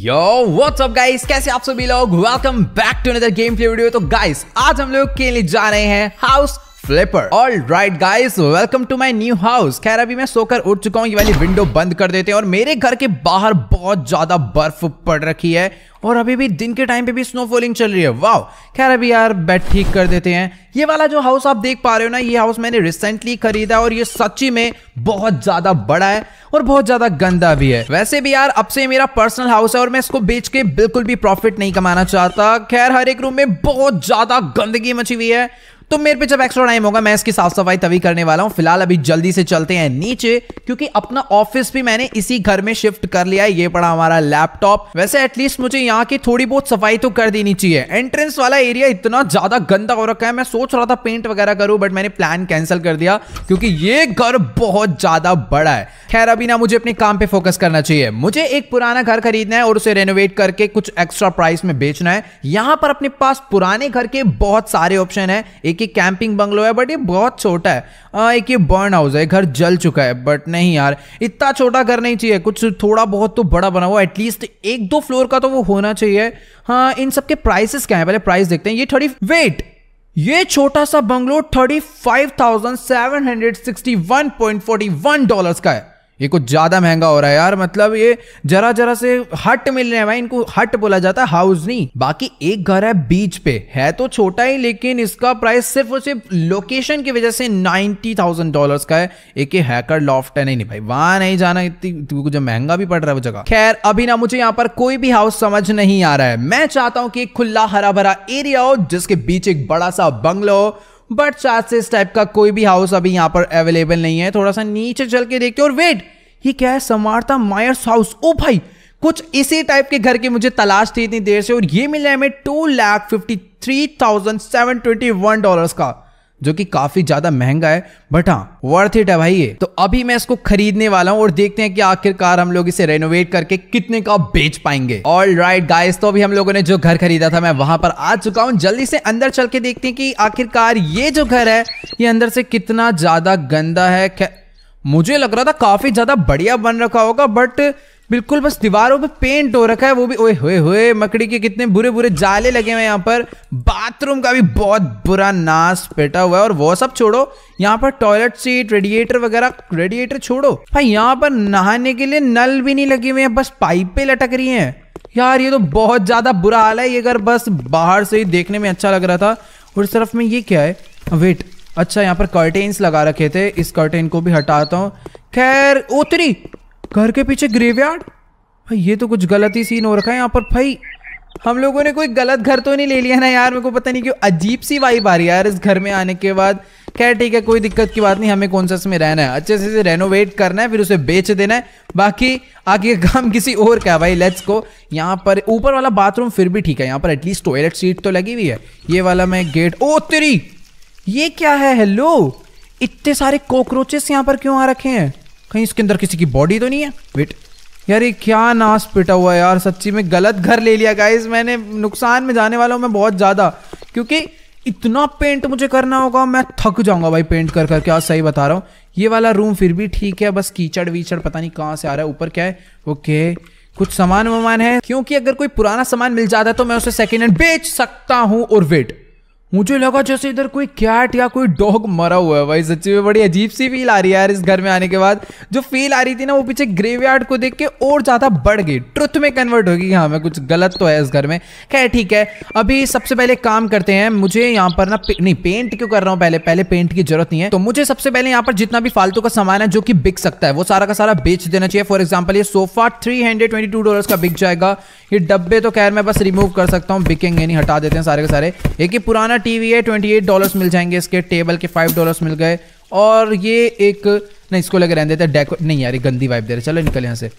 Yo, what's up guys? कैसे आप सभी लोग welcome back to another game play video तो गाइस आज हम लोग के लिए जा रहे हैं house flipper all right guys welcome to my new house खैर अभी मैं सोकर उठ चुका हूँ ये वाली विंडो बंद कर देते हैं और मेरे घर के बाहर बहुत ज्यादा बर्फ पड़ रखी है और अभी भी दिन के टाइम पे भी स्नो फॉलिंग चल रही है वाह खैर अभी यार बेड ठीक कर देते हैं ये वाला जो हाउस आप देख पा रहे हो ना ये हाउस मैंने रिसेंटली खरीदा और ये सच्ची में बहुत ज्यादा बड़ा है और बहुत ज्यादा गंदा भी है वैसे भी यार अब से मेरा पर्सनल हाउस है और मैं इसको बेच के बिल्कुल भी प्रॉफिट नहीं कमाना चाहता खैर हर एक रूम में बहुत ज्यादा गंदगी मची हुई है तो मेरे पे जब एक्स्ट्रा टाइम होगा मैं इसकी साफ सफाई तभी करने वाला हूँ फिलहाल अभी जल्दी से चलते हैं नीचे क्योंकि अपना ऑफिस भी मैंने इसी घर में शिफ्ट कर लिया है ये पड़ा हमारा लैपटॉप वैसे एटलीस्ट मुझे यहाँ की थोड़ी बहुत सफाई तो कर देनी चाहिए एंट्रेंस वाला एरिया इतना ज्यादा गंदा हो रखा है मैं सोच रहा था पेंट वगैरह करूँ बट मैंने प्लान कैंसिल कर दिया क्योंकि ये घर बहुत ज्यादा बड़ा है खैर अभी ना मुझे अपने काम पे फोकस करना चाहिए मुझे एक पुराना घर खरीदना है और उसे रेनोवेट करके कुछ एक्स्ट्रा प्राइस में बेचना है यहाँ पर अपने पास पुराने घर के बहुत सारे ऑप्शन है एक कि कैंपिंग बंगलो है बट ये बहुत छोटा है आ, हाँ, एक ये बर्न हाउस है घर जल चुका है बट नहीं यार इतना छोटा घर नहीं चाहिए कुछ थोड़ा बहुत तो बड़ा बना हुआ एटलीस्ट एक दो फ्लोर का तो वो होना चाहिए हाँ इन सब के प्राइसेस क्या है पहले प्राइस देखते हैं ये थर्टी वेट ये छोटा सा bungalow thirty five thousand seven hundred sixty one point forty one dollar का है ये कुछ ज़्यादा महंगा हो रहा है यार मतलब ये जरा जरा से हट मिल रहे हैं भाई इनको हट बोला जाता है हाउस नहीं बाकी एक घर है बीच पे है तो छोटा ही लेकिन इसका प्राइस सिर्फ और सिर्फ लोकेशन की वजह से नाइनटी थाउजेंड डॉलर का है एक हैकर लॉफ्ट है नहीं, नहीं भाई वहां नहीं जाना इतनी जब महंगा भी पड़ रहा है वो जगह खैर अभी ना मुझे यहाँ पर कोई भी हाउस समझ नहीं आ रहा है मैं चाहता हूँ कि एक खुला हरा भरा एरिया हो जिसके बीच एक बड़ा सा बंगलो हो बट चार्ज से इस टाइप का कोई भी हाउस अभी यहाँ पर अवेलेबल नहीं है थोड़ा सा नीचे चल के देखते और वेट ये क्या है समार्था मायर्स हाउस ओ भाई कुछ इसी टाइप के घर की मुझे तलाश थी इतनी देर से और ये मिला हमें two lakh fifty three thousand seven twenty one dollar का जो कि काफी ज्यादा महंगा है बट हाँ वर्थ इट है भाई ये तो अभी मैं इसको खरीदने वाला हूँ और देखते हैं कि आखिरकार हम लोग इसे रेनोवेट करके कितने का बेच पाएंगे ऑल राइट गाइस तो अभी हम लोगों ने जो घर खरीदा था मैं वहां पर आ चुका हूँ जल्दी से अंदर चल के देखते हैं कि आखिरकार ये जो घर है ये अंदर से कितना ज्यादा गंदा है मुझे लग रहा था काफी ज्यादा बढ़िया बन रखा होगा बट बिल्कुल बस दीवारों पे पेंट हो रखा है वो भी ओए होए होए मकड़ी के कितने बुरे बुरे जाले लगे हुए यहाँ पर बाथरूम का भी बहुत बुरा नाश पेटा हुआ है और वो सब छोड़ो यहाँ पर टॉयलेट सीट रेडिएटर वगैरह रेडिएटर छोड़ो भाई यहाँ पर नहाने के लिए नल भी नहीं लगे हुए हैं बस पाइपें लटक रही हैं यार ये तो बहुत ज़्यादा बुरा हाल है ये अगर बस बाहर से ही देखने में अच्छा लग रहा था और सिर्फ तरफ में ये क्या है वेट अच्छा यहाँ पर कर्टेन्स लगा रखे थे इस कर्टेन को भी हटाता हूँ खैर ओतरी घर के पीछे ग्रेवयार्ड भाई ये तो कुछ गलत ही सीन हो रखा है यहाँ पर भाई हम लोगों ने कोई गलत घर तो नहीं ले लिया ना यार मेरे को पता नहीं क्यों अजीब सी वाइब आ रही है यार इस घर में आने के बाद खैर ठीक है कोई दिक्कत की बात नहीं हमें कौन सा इसमें रहना है अच्छे से रेनोवेट करना है फिर उसे बेच देना है बाकी आगे काम किसी और का भाई लेट्स को यहाँ पर ऊपर वाला बाथरूम फिर भी ठीक है यहाँ पर एटलीस्ट टॉयलेट सीट तो लगी हुई है ये वाला मैं गेट ओ तेरी ये क्या है हेलो इतने सारे कॉकरोचेस यहाँ पर क्यों आ रखे हैं कहीं इसके अंदर किसी की बॉडी तो नहीं है वेट यार ये क्या नाश पिटा हुआ है यार सच्ची में गलत घर ले लिया गाइज मैंने नुकसान में जाने वाला हूँ मैं बहुत ज़्यादा क्योंकि इतना पेंट मुझे करना होगा मैं थक जाऊंगा भाई पेंट कर करके आज सही बता रहा हूँ ये वाला रूम फिर भी ठीक है बस कीचड़ वीचड़ पता नहीं कहाँ से आ रहा है ऊपर क्या है ओके कुछ सामान वामान है क्योंकि अगर कोई पुराना सामान मिल जाता है तो मैं उसे सेकेंड हैंड बेच सकता हूँ और वेट मुझे लगा जैसे इधर कोई कैट या कोई डॉग मरा हुआ है भाई सच्ची में बड़ी अजीब सी फील आ रही है यार इस घर में आने के बाद जो फील आ रही थी ना वो पीछे ग्रेवयार्ड को देख के और ज़्यादा बढ़ गई ट्रुथ में कन्वर्ट होगी कि हाँ मैं कुछ गलत तो है इस घर में खैर ठीक है अभी सबसे पहले काम करते हैं मुझे यहाँ पर ना पे, नहीं पेंट क्यों कर रहा हूँ पहले पहले पेंट की जरूरत नहीं है तो मुझे सबसे पहले यहाँ पर जितना भी फालतू का सामान है जो कि बिक सकता है वो सारा का सारा बेच देना चाहिए फॉर एग्जाम्पल ये सोफा थ्री डॉलर का बिक जाएगा ये डब्बे तो खैर मैं बस रिमूव कर सकता हूँ बिकेंगे नहीं हटा देते हैं सारे के सारे एक ही पुराना टीवी है ट्वेंटी एट डॉलर मिल जाएंगे इसके टेबल के फाइव डॉलर मिल गए और ये एक नहीं इसको लगे रहने देते डेको नहीं यार ये गंदी वाइप दे रहे चलो निकल यहाँ से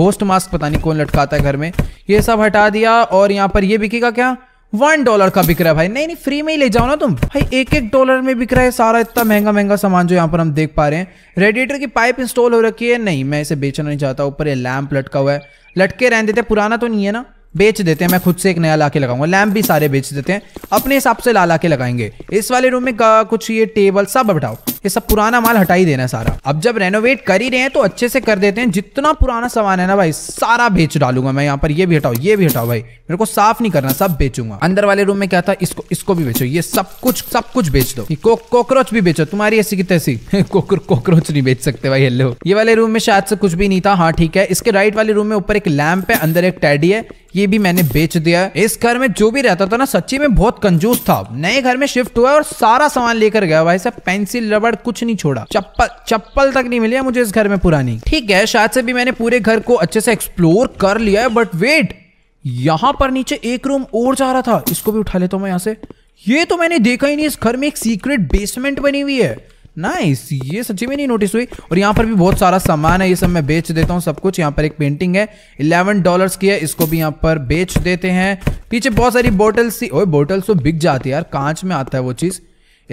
घोस्ट मास्क पता नहीं कौन लटकाता है घर में ये सब हटा दिया और यहाँ पर ये बिकेगा क्या वन डॉलर का बिक रहा है भाई नहीं नहीं फ्री में ही ले जाओ ना तुम भाई एक एक डॉलर में बिक रहा है सारा इतना महंगा महंगा सामान जो यहाँ पर हम देख पा रहे हैं रेडिएटर की पाइप इंस्टॉल हो रखी है नहीं मैं इसे बेचना नहीं चाहता ऊपर ये लैंप लटका हुआ है लटके रहने देते पुराना तो नहीं है ना बेच देते हैं मैं खुद से एक नया लाके लगाऊंगा लैम्प भी सारे बेच देते हैं अपने हिसाब से ला ला के लगाएंगे इस वाले रूम में कुछ ये टेबल सब बैठाओ ये सब पुराना माल हटा ही देना सारा अब जब रेनोवेट कर ही रहे हैं तो अच्छे से कर देते हैं जितना पुराना सामान है ना भाई सारा बेच डालूंगा मैं यहाँ पर ये भी हटाओ ये भी हटाओ भाई मेरे को साफ नहीं करना सब बेचूंगा अंदर वाले रूम में क्या था इसको इसको भी बेचो ये सब कुछ सब कुछ बेच दो कॉकरोच भी बेचो तुम्हारी ऐसी की तैसी कॉकरोच नहीं बेच सकते भाई हेलो ये वाले रूम में शायद से कुछ भी नहीं था हाँ ठीक है इसके राइट वाले रूम में ऊपर एक लैम्प है अंदर एक टैडी है ये भी मैंने बेच दिया है इस घर में जो भी रहता था ना सच्ची में बहुत कंजूस था नए घर में शिफ्ट हुआ और सारा सामान लेकर गया भाई साहब पेंसिल रबड़ जुगाड़ कुछ नहीं छोड़ा चप्पल चप्पल तक नहीं मिली है मुझे इस घर में पुरानी ठीक है शायद से भी मैंने पूरे घर को अच्छे से एक्सप्लोर कर लिया है बट वेट यहां पर नीचे एक रूम और जा रहा था इसको भी उठा लेता हूं मैं यहां से ये तो मैंने देखा ही नहीं इस घर में एक सीक्रेट बेसमेंट बनी हुई है नाइस nice, ये सच्ची में नहीं नोटिस हुई और यहां पर भी बहुत सारा सामान है ये सब मैं बेच देता हूं सब कुछ यहां पर एक पेंटिंग है इलेवन डॉलर्स की है इसको भी यहां पर बेच देते हैं पीछे बहुत सारी बोटल्स थी ओए बोटल्स तो बिक जाती है यार कांच में आता है वो चीज़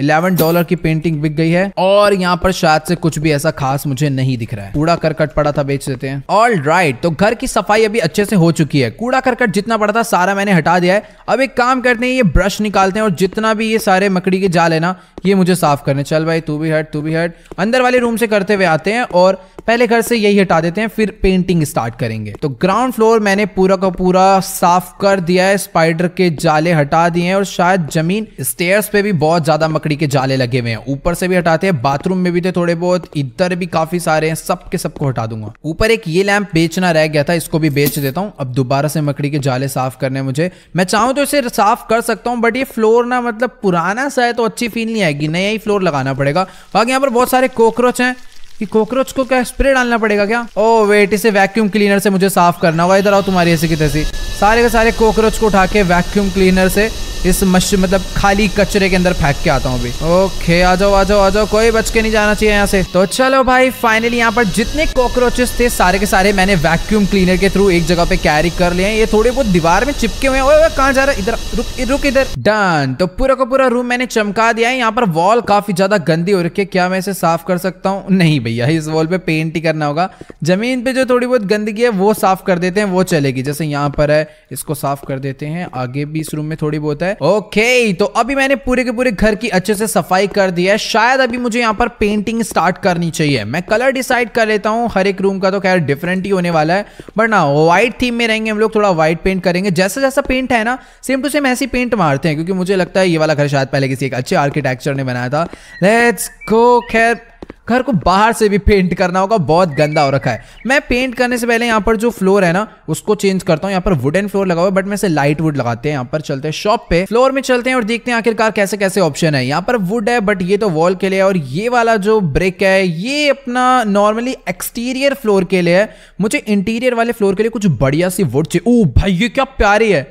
इलेवन डॉलर की पेंटिंग बिक गई है और यहाँ पर शायद से कुछ भी ऐसा खास मुझे नहीं दिख रहा है कूड़ा करकट पड़ा था बेच देते हैं ऑल राइट right, तो घर की सफाई अभी अच्छे से हो चुकी है कूड़ा करकट जितना पड़ा था सारा मैंने हटा दिया है अब एक काम करते हैं ये ब्रश निकालते हैं और जितना भी ये सारे मकड़ी के जाल है ना ये मुझे साफ करने चल भाई तू भी हट तू भी हट अंदर वाले रूम से करते हुए आते हैं और पहले घर से यही हटा देते हैं फिर पेंटिंग स्टार्ट करेंगे तो ग्राउंड फ्लोर मैंने पूरा का पूरा साफ कर दिया है स्पाइडर के जाले हटा दिए हैं और शायद जमीन स्टेयर्स पे भी बहुत ज्यादा मकड़ी लकड़ी के जाले लगे हुए हैं ऊपर से भी हटाते हैं बाथरूम में भी थे थोड़े बहुत इधर भी काफी सारे हैं सब के सबको हटा दूंगा ऊपर एक ये लैंप बेचना रह गया था इसको भी बेच देता हूँ अब दोबारा से मकड़ी के जाले साफ करने मुझे मैं चाहूँ तो इसे साफ कर सकता हूँ बट ये फ्लोर ना मतलब पुराना सा है तो अच्छी फील नहीं आएगी नया ही फ्लोर लगाना पड़ेगा बाकी यहाँ पर बहुत सारे कॉकरोच हैं कि कॉकरोच को क्या स्प्रे डालना पड़ेगा क्या ओ oh, वेट इसे वैक्यूम क्लीनर से मुझे साफ करना होगा इधर आओ तुम्हारी ऐसी की तैसी सारे के सारे कॉकरोच को उठा के वैक्यूम क्लीनर से इस मश मतलब खाली कचरे के अंदर फेंक के आता हूँ अभी ओके आ जाओ आ जाओ आ जाओ कोई बच के नहीं जाना चाहिए यहाँ से तो चलो भाई फाइनली यहाँ पर जितने कॉकरोचेस थे सारे के सारे मैंने वैक्यूम क्लीनर के थ्रू एक जगह पे कैरी कर लिए हैं ये थोड़े बहुत दीवार में चिपके हुए हैं कहाँ जा रहा है इधर रुक रुक इधर डन तो पूरा का पूरा रूम मैंने चमका दिया है यहाँ पर वॉल काफी ज्यादा गंदी हो रखी है क्या मैं इसे साफ कर सकता हूँ नहीं भाई भैया इस वॉल पे पेंट ही करना होगा जमीन पे जो थोड़ी बहुत गंदगी है वो साफ कर देते हैं वो चलेगी जैसे यहाँ पर है इसको साफ कर देते हैं आगे भी इस रूम में थोड़ी बहुत है ओके तो अभी मैंने पूरे के पूरे घर की अच्छे से सफाई कर दी है शायद अभी मुझे यहाँ पर पेंटिंग स्टार्ट करनी चाहिए मैं कलर डिसाइड कर लेता हूँ हर एक रूम का तो खैर डिफरेंट ही होने वाला है बट ना व्हाइट थीम में रहेंगे हम लोग थोड़ा व्हाइट पेंट करेंगे जैसे जैसा पेंट है ना सेम टू सेम ऐसी पेंट मारते हैं क्योंकि मुझे लगता है ये वाला घर शायद पहले किसी एक अच्छे आर्किटेक्चर ने बनाया था लेट्स गो खैर घर को बाहर से भी पेंट करना होगा बहुत गंदा हो रखा है मैं पेंट करने से पहले यहाँ पर जो फ्लोर है ना उसको चेंज करता हूँ यहाँ पर वुडन फ्लोर लगा हुआ बट मैं लाइट वुड लगाते हैं यहाँ पर चलते हैं शॉप पे फ्लोर में चलते हैं और देखते हैं आखिरकार कैसे कैसे ऑप्शन है यहाँ पर वुड है बट ये तो वॉल के लिए और ये वाला जो ब्रेक है ये अपना नॉर्मली एक्सटीरियर फ्लोर के लिए है मुझे इंटीरियर वाले फ्लोर के लिए कुछ बढ़िया सी वुड चाहिए ओ भाई ये क्या प्यारी है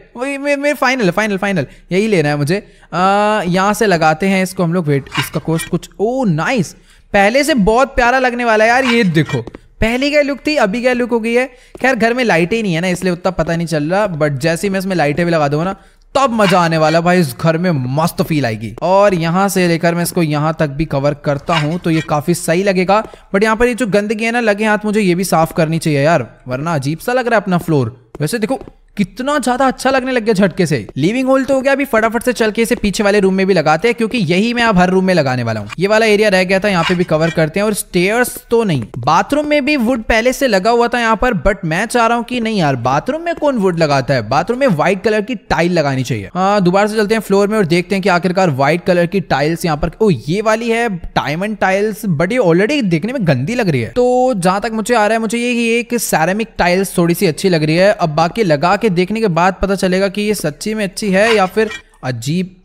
मेरे फाइनल फाइनल फाइनल यही लेना है मुझे यहाँ से लगाते हैं इसको हम लोग वेट इसका कॉस्ट कुछ ओ नाइस पहले से बहुत प्यारा लगने वाला है यार ये देखो पहली क्या लुक थी अभी क्या लुक हो गई है खैर घर में लाइटें ही नहीं है ना इसलिए उतना पता नहीं चल रहा बट जैसे ही मैं इसमें लाइटें भी लगा दूंगा ना तब मजा आने वाला भाई इस घर में मस्त फील आएगी और यहाँ से लेकर मैं इसको यहाँ तक भी कवर करता हूँ तो ये काफी सही लगेगा बट यहाँ पर ये जो गंदगी है ना लगे हाथ मुझे ये भी साफ करनी चाहिए यार वरना अजीब सा लग रहा है अपना फ्लोर वैसे देखो कितना ज्यादा अच्छा लगने लग गया झटके से लिविंग होल तो हो गया अभी फटाफट से चल के इसे पीछे वाले रूम में भी लगाते हैं क्योंकि यही मैं अब हर रूम में लगाने वाला हूँ ये वाला एरिया रह गया था यहाँ पे भी कवर करते हैं और स्टेयर्स तो नहीं बाथरूम में भी वुड पहले से लगा हुआ था यहाँ पर बट मैं चाह रहा हूँ की नहीं यार बाथरूम में कौन वुड लगाता है बाथरूम में व्हाइट कलर की टाइल लगानी चाहिए हाँ दोबारा से चलते हैं फ्लोर में और देखते हैं कि आखिरकार व्हाइट कलर की टाइल्स यहाँ पर ओ ये वाली है डायमंड टाइल्स बट ये ऑलरेडी देखने में गंदी लग रही है तो जहां तक मुझे आ रहा है मुझे ये एक सैरामिक टाइल्स थोड़ी सी अच्छी लग रही है अब बाकी लगा के के देखने के बाद पता चलेगा कि ये सच्ची में अच्छी है या फिर अजीब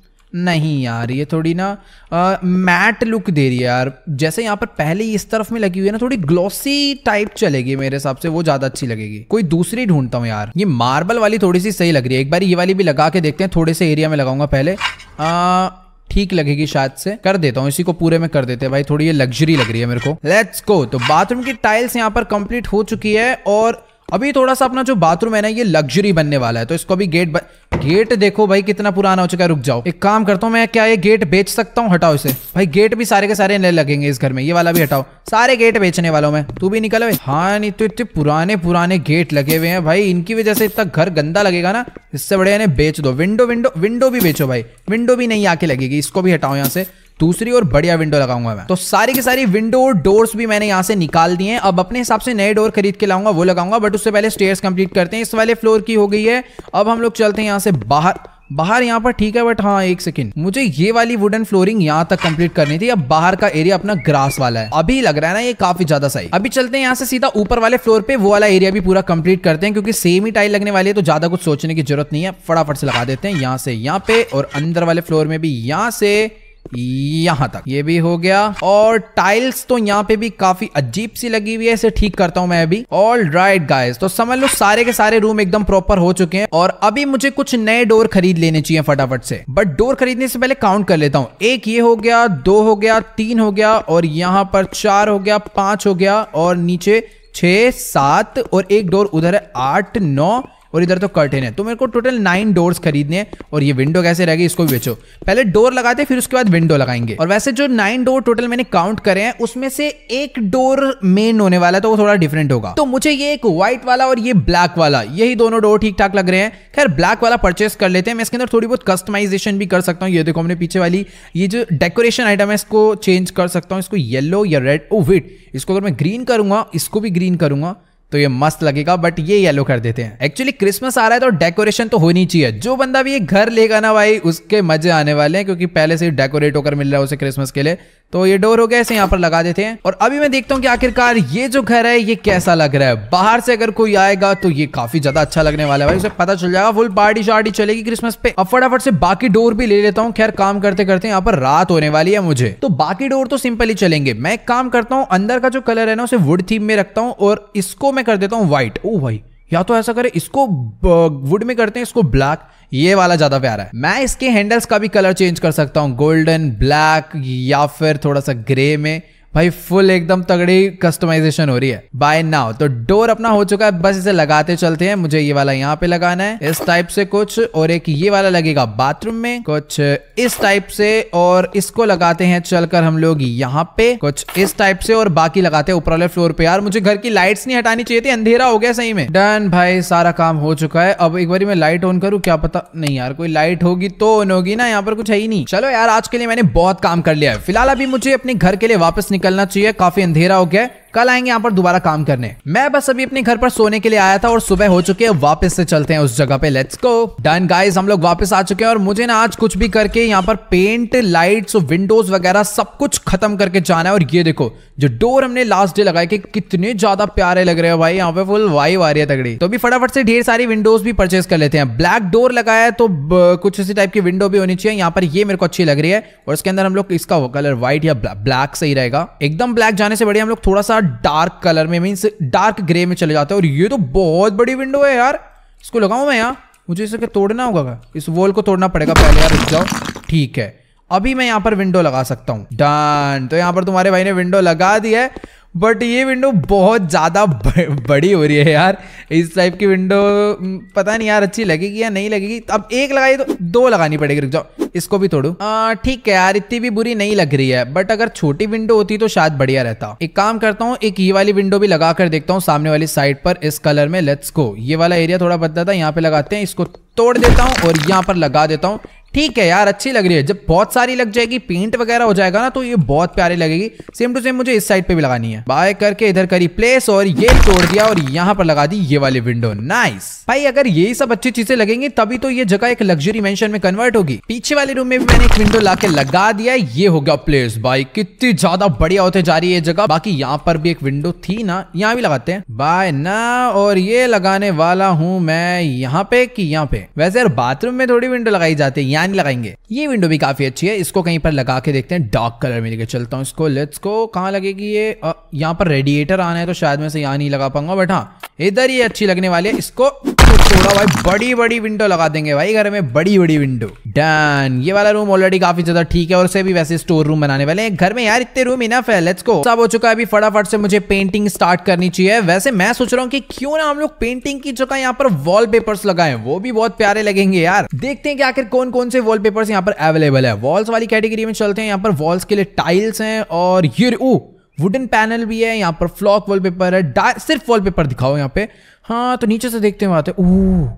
नहीं यार ये थोड़ी ना आ, मैट लुक दे रही है यार जैसे यहाँ पर पहले इस तरफ में लगी हुई है ना थोड़ी ग्लॉसी टाइप चलेगी मेरे हिसाब से वो ज़्यादा अच्छी लगेगी कोई दूसरी ढूंढता हूँ यार ये मार्बल वाली थोड़ी सी सही लग रही है एक बार ये वाली भी लगा के देखते हैं थोड़े से एरिया में लगाऊंगा पहले आ, ठीक लगेगी शायद से कर देता हूँ इसी को पूरे में कर देते हैं भाई थोड़ी ये लग्जरी लग रही है मेरे को लेट्स गो तो बाथरूम की टाइल्स यहाँ पर कंप्लीट हो चुकी है और अभी थोड़ा सा अपना जो बाथरूम है ना ये लग्जरी बनने वाला है तो इसको अभी गेट बन... गेट देखो भाई कितना पुराना हो चुका है रुक जाओ एक काम करता हूँ मैं क्या ये गेट बेच सकता हूँ हटाओ इसे भाई गेट भी सारे के सारे नए लगेंगे इस घर में ये वाला भी हटाओ सारे गेट बेचने वालों में तू भी निकल भाई हाँ नहीं तो इतने पुराने पुराने गेट लगे हुए हैं भाई इनकी वजह से इतना घर गंदा लगेगा ना इससे बड़े इन्हें बेच दो विंडो विंडो विंडो भी बेचो भाई विंडो भी नहीं आके लगेगी इसको भी हटाओ यहाँ से दूसरी और बढ़िया विंडो लगाऊंगा मैं तो सारी की सारी विंडो और डोर्स भी मैंने यहाँ से निकाल दिए हैं अब अपने हिसाब से नए डोर खरीद के लाऊंगा वो लगाऊंगा बट उससे पहले स्टेयर्स कंप्लीट करते हैं इस वाले फ्लोर की हो गई है अब हम लोग चलते हैं यहाँ से बाहर बाहर यहाँ पर ठीक है बट हाँ एक सेकंड मुझे ये वाली वुडन फ्लोरिंग यहाँ तक कंप्लीट करनी थी अब बाहर का एरिया अपना ग्रास वाला है अभी लग रहा है ना ये काफी ज्यादा सही अभी चलते हैं यहाँ से सीधा ऊपर वाले फ्लोर पे वो वाला एरिया भी पूरा कंप्लीट करते हैं क्योंकि सेम ही टाइल लगने वाली है तो ज्यादा कुछ सोचने की जरूरत नहीं है फटाफट से लगा देते हैं यहाँ से यहाँ पे और अंदर वाले फ्लोर में भी यहाँ से यहाँ तक ये भी हो गया और टाइल्स तो यहाँ पे भी काफी अजीब सी लगी हुई है इसे ठीक करता हूँ मैं अभी ऑल राइट गाइज तो समझ लो सारे के सारे रूम एकदम प्रॉपर हो चुके हैं और अभी मुझे कुछ नए डोर खरीद लेने चाहिए फटाफट से बट डोर खरीदने से पहले काउंट कर लेता हूँ एक ये हो गया दो हो गया तीन हो गया और यहाँ पर चार हो गया पांच हो गया और नीचे छ सात और एक डोर उधर है आठ नौ और इधर तो कर्टेन है तो मेरे को टोटल नाइन डोर्स खरीदने हैं और ये विंडो कैसे रहेगी इसको बेचो पहले डोर लगाते फिर उसके बाद विंडो लगाएंगे और वैसे जो नाइन डोर टोटल मैंने काउंट करे हैं उसमें से एक डोर मेन होने वाला है तो वो थोड़ा डिफरेंट होगा तो मुझे ये एक व्हाइट वाला और ये ब्लैक वाला यही दोनों डोर ठीक ठाक लग रहे हैं खैर ब्लैक वाला परचेस कर लेते हैं मैं इसके अंदर थोड़ी बहुत कस्टमाइजेशन भी कर सकता हूँ ये देखो हमने पीछे वाली ये जो डेकोरेशन आइटम है इसको चेंज कर सकता हूँ इसको येलो या रेड ओ वेट इसको अगर मैं ग्रीन करूंगा इसको भी ग्रीन करूंगा तो ये मस्त लगेगा बट ये येलो कर देते हैं एक्चुअली क्रिसमस आ रहा है तो डेकोरेशन तो होनी चाहिए जो बंदा भी ये घर लेगा ना भाई उसके मजे आने वाले हैं क्योंकि पहले से डेकोरेट होकर मिल रहा है उसे क्रिसमस के लिए तो ये डोर हो गया ऐसे यहाँ पर लगा देते हैं और अभी मैं देखता हूँ कि आखिरकार ये जो घर है ये कैसा लग रहा है बाहर से अगर कोई आएगा तो ये काफी ज्यादा अच्छा लगने वाला है भाई उसे पता चल जाएगा फुल पार्टी शार्टी चलेगी क्रिसमस पे अब फटाफट से बाकी डोर भी ले लेता हूँ खैर काम करते करते यहाँ पर रात होने वाली है मुझे तो बाकी डोर तो सिंपल ही चलेंगे मैं काम करता हूँ अंदर का जो कलर है ना उसे वुड थीम में रखता हूँ और इसको मैं कर देता हूँ व्हाइट ओ भाई या तो ऐसा करें इसको वुड में करते हैं इसको ब्लैक ये वाला ज़्यादा प्यारा है मैं इसके हैंडल्स का भी कलर चेंज कर सकता हूं गोल्डन ब्लैक या फिर थोड़ा सा ग्रे में भाई फुल एकदम तगड़ी कस्टमाइजेशन हो रही है बाय नाउ तो डोर अपना हो चुका है बस इसे लगाते चलते हैं मुझे ये वाला यहाँ पे लगाना है इस टाइप से कुछ और एक ये वाला लगेगा बाथरूम में कुछ इस टाइप से और इसको लगाते हैं चलकर हम लोग यहाँ पे कुछ इस टाइप से और बाकी लगाते हैं ऊपर वाले फ्लोर पे यार मुझे घर की लाइट्स नहीं हटानी चाहिए थी अंधेरा हो गया सही में डन भाई सारा काम हो चुका है अब एक बार मैं लाइट ऑन करूँ क्या पता नहीं यार कोई लाइट होगी तो ऑन होगी ना यहाँ पर कुछ है ही नहीं चलो यार आज के लिए मैंने बहुत काम कर लिया है फिलहाल अभी मुझे अपने घर के लिए वापस निकल निकलना चाहिए काफी अंधेरा हो गया है कल आएंगे यहाँ पर दोबारा काम करने मैं बस अभी अपने घर पर सोने के लिए आया था और सुबह हो चुके हैं वापस से चलते हैं उस जगह पे लेट्स गो डन गाइस हम लोग वापस आ चुके हैं और मुझे ना आज कुछ भी करके यहाँ पर पेंट लाइट्स विंडोज वगैरह सब कुछ खत्म करके जाना है और ये देखो जो डोर हमने लास्ट डे लगाए कि कितने ज्यादा प्यारे लग रहे हैं भाई यहाँ पे फुल वाइव आ रही है तगड़ी तो अभी फटाफट से ढेर सारी विंडोज भी परचेज कर लेते हैं ब्लैक डोर लगाया है तो कुछ इसी टाइप की विंडो भी होनी चाहिए यहाँ पर ये मेरे को अच्छी लग रही है और इसके अंदर हम लोग इसका कलर व्हाइट या ब्लैक सही रहेगा एकदम ब्लैक जाने से बढ़िया हम लोग थोड़ा सा डार्क कलर में मीन्स डार्क ग्रे में चले जाते हैं और ये तो बहुत बड़ी विंडो है यार इसको लगाऊ मैं यहाँ मुझे इसे तोड़ना होगा इस वॉल को तोड़ना पड़ेगा पहले यार रुक जाओ ठीक है अभी मैं यहाँ पर विंडो लगा सकता हूँ डन तो यहाँ पर तुम्हारे भाई ने विंडो लगा दी है बट ये विंडो बहुत ज़्यादा बड़ी हो रही है यार इस टाइप की विंडो पता नहीं यार अच्छी लगेगी या नहीं लगेगी अब एक लगाई तो दो लगानी पड़ेगी रुक जाओ इसको भी तोड़ू ठीक है यार इतनी भी बुरी नहीं लग रही है बट अगर छोटी विंडो होती तो शायद बढ़िया रहता एक काम करता हूँ एक ये वाली विंडो भी लगा कर देखता हूँ सामने वाली साइड पर इस कलर में लेट्स को ये वाला एरिया थोड़ा बदला था यहाँ पे लगाते हैं इसको तोड़ देता हूँ और यहाँ पर लगा देता हूँ ठीक है यार अच्छी लग रही है जब बहुत सारी लग जाएगी पेंट वगैरह हो जाएगा ना तो ये बहुत प्यारी लगेगी सेम टू सेम मुझे इस साइड पे भी लगानी है बाय करके इधर करी प्लेस और ये तोड़ दिया और यहाँ पर लगा दी ये वाली विंडो नाइस भाई अगर यही सब अच्छी चीजें लगेंगी तभी तो ये जगह एक लग्जरी मेंशन में कन्वर्ट होगी पीछे वाले रूम में भी मैंने एक विंडो ला लगा दिया ये हो गया प्लेस भाई कितनी ज्यादा बढ़िया होते जा रही है जगह बाकी यहाँ पर भी एक विंडो थी ना यहाँ भी लगाते हैं बाय ना और ये लगाने वाला हूँ मैं यहाँ पे की यहाँ पे वैसे यार बाथरूम में थोड़ी विंडो लगाई जाती है फैन लगाएंगे ये विंडो भी काफी अच्छी है इसको कहीं पर लगा के देखते हैं डार्क कलर में लेके चलता हूँ इसको लेट्स को कहाँ लगेगी ये यहाँ पर रेडिएटर आना है तो शायद मैं से यहाँ नहीं लगा पाऊंगा बट हाँ इधर ये अच्छी लगने वाली है इसको थोड़ा भाई बड़ी बड़ी विंडो लगा देंगे भाई घर में बड़ी बड़ी विंडो डन ये वाला रूम ऑलरेडी काफी ज्यादा ठीक है और से भी वैसे स्टोर रूम बनाने वाले हैं घर में यार इतने रूम इनफ है लेट्स गो सब हो चुका है अभी फटाफट से मुझे पेंटिंग स्टार्ट करनी चाहिए वैसे मैं सोच रहा हूँ की क्यों ना हम लोग पेंटिंग की जगह यहाँ पर वॉल पेपर्स लगाए वो भी बहुत प्यारे लगेंगे यार देखते हैं कि आखिर कौन कौन से वॉल पेपर यहाँ पर अवेलेबल है वॉल्स वाली कैटेगरी में चलते हैं यहाँ पर वॉल्स के लिए टाइल्स है और वुडन पैनल भी है यहाँ पर फ्लॉक वॉलपेपर है सिर्फ वॉलपेपर दिखाओ यहाँ पे हाँ तो नीचे से देखते हुए आते ओह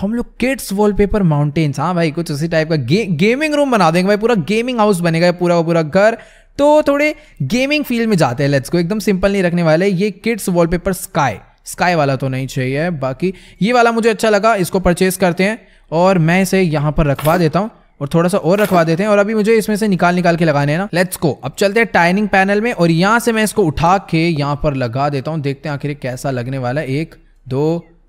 हम लोग किड्स वॉलपेपर माउंटेन्स हाँ भाई कुछ उसी टाइप का गे, गेमिंग रूम बना देंगे भाई पूरा गेमिंग हाउस बनेगा पूरा पूरा घर तो थोड़े गेमिंग फील्ड में जाते हैं लेट्स को एकदम सिंपल नहीं रखने वाले ये किड्स वॉलपेपर स्काई स्काई वाला तो नहीं चाहिए बाकी ये वाला मुझे अच्छा लगा इसको परचेज करते हैं और मैं इसे यहाँ पर रखवा देता हूँ और थोड़ा सा और रखवा देते हैं और अभी मुझे इसमें से निकाल निकाल के लगाने हैं ना लेट्स को अब चलते हैं टाइनिंग पैनल में और यहाँ से मैं इसको उठा के यहाँ पर लगा देता हूँ देखते हैं आखिर कैसा लगने वाला है एक दो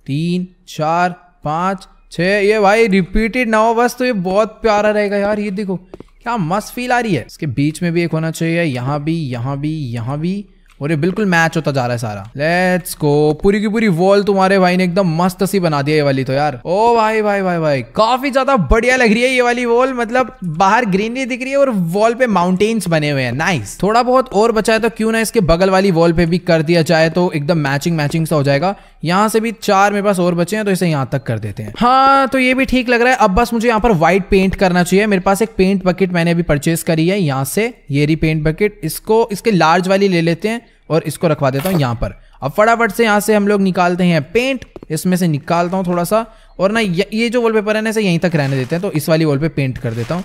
तीन चार पाँच छ ये भाई रिपीटेड ना हो बस तो ये बहुत प्यारा रहेगा यार ये देखो क्या मस्त फील आ रही है इसके बीच में भी एक होना चाहिए यहाँ भी यहाँ भी यहाँ भी और ये बिल्कुल मैच होता जा रहा है सारा लेट्स को पूरी की पूरी वॉल तुम्हारे भाई ने एकदम मस्त सी बना दिया ये वाली तो यार ओ भाई भाई भाई भाई काफी ज्यादा बढ़िया लग रही है ये वाली वॉल मतलब बाहर ग्रीनरी दिख रही है और वॉल पे माउंटेन्स बने हुए हैं नाइस थोड़ा बहुत और बचा है तो क्यों ना इसके बगल वाली वॉल पे भी कर दिया जाए तो एकदम मैचिंग मैचिंग सा हो जाएगा यहाँ से भी चार मेरे पास और बचे हैं तो इसे यहाँ तक कर देते हैं हाँ तो ये भी ठीक लग रहा है अब बस मुझे यहाँ पर व्हाइट पेंट करना चाहिए मेरे पास एक पेंट बकेट मैंने अभी परचेज करी है यहाँ से ये रही पेंट बकेट इसको इसके लार्ज वाली ले लेते हैं और इसको रखवा देता हूँ यहाँ पर अब फटाफट से यहाँ से हम लोग निकालते हैं पेंट इसमें से निकालता हूँ थोड़ा सा और ना ये जो पेपर है ना इसे यहीं तक रहने देते हैं तो इस वाली वॉल पे पेंट कर देता हूँ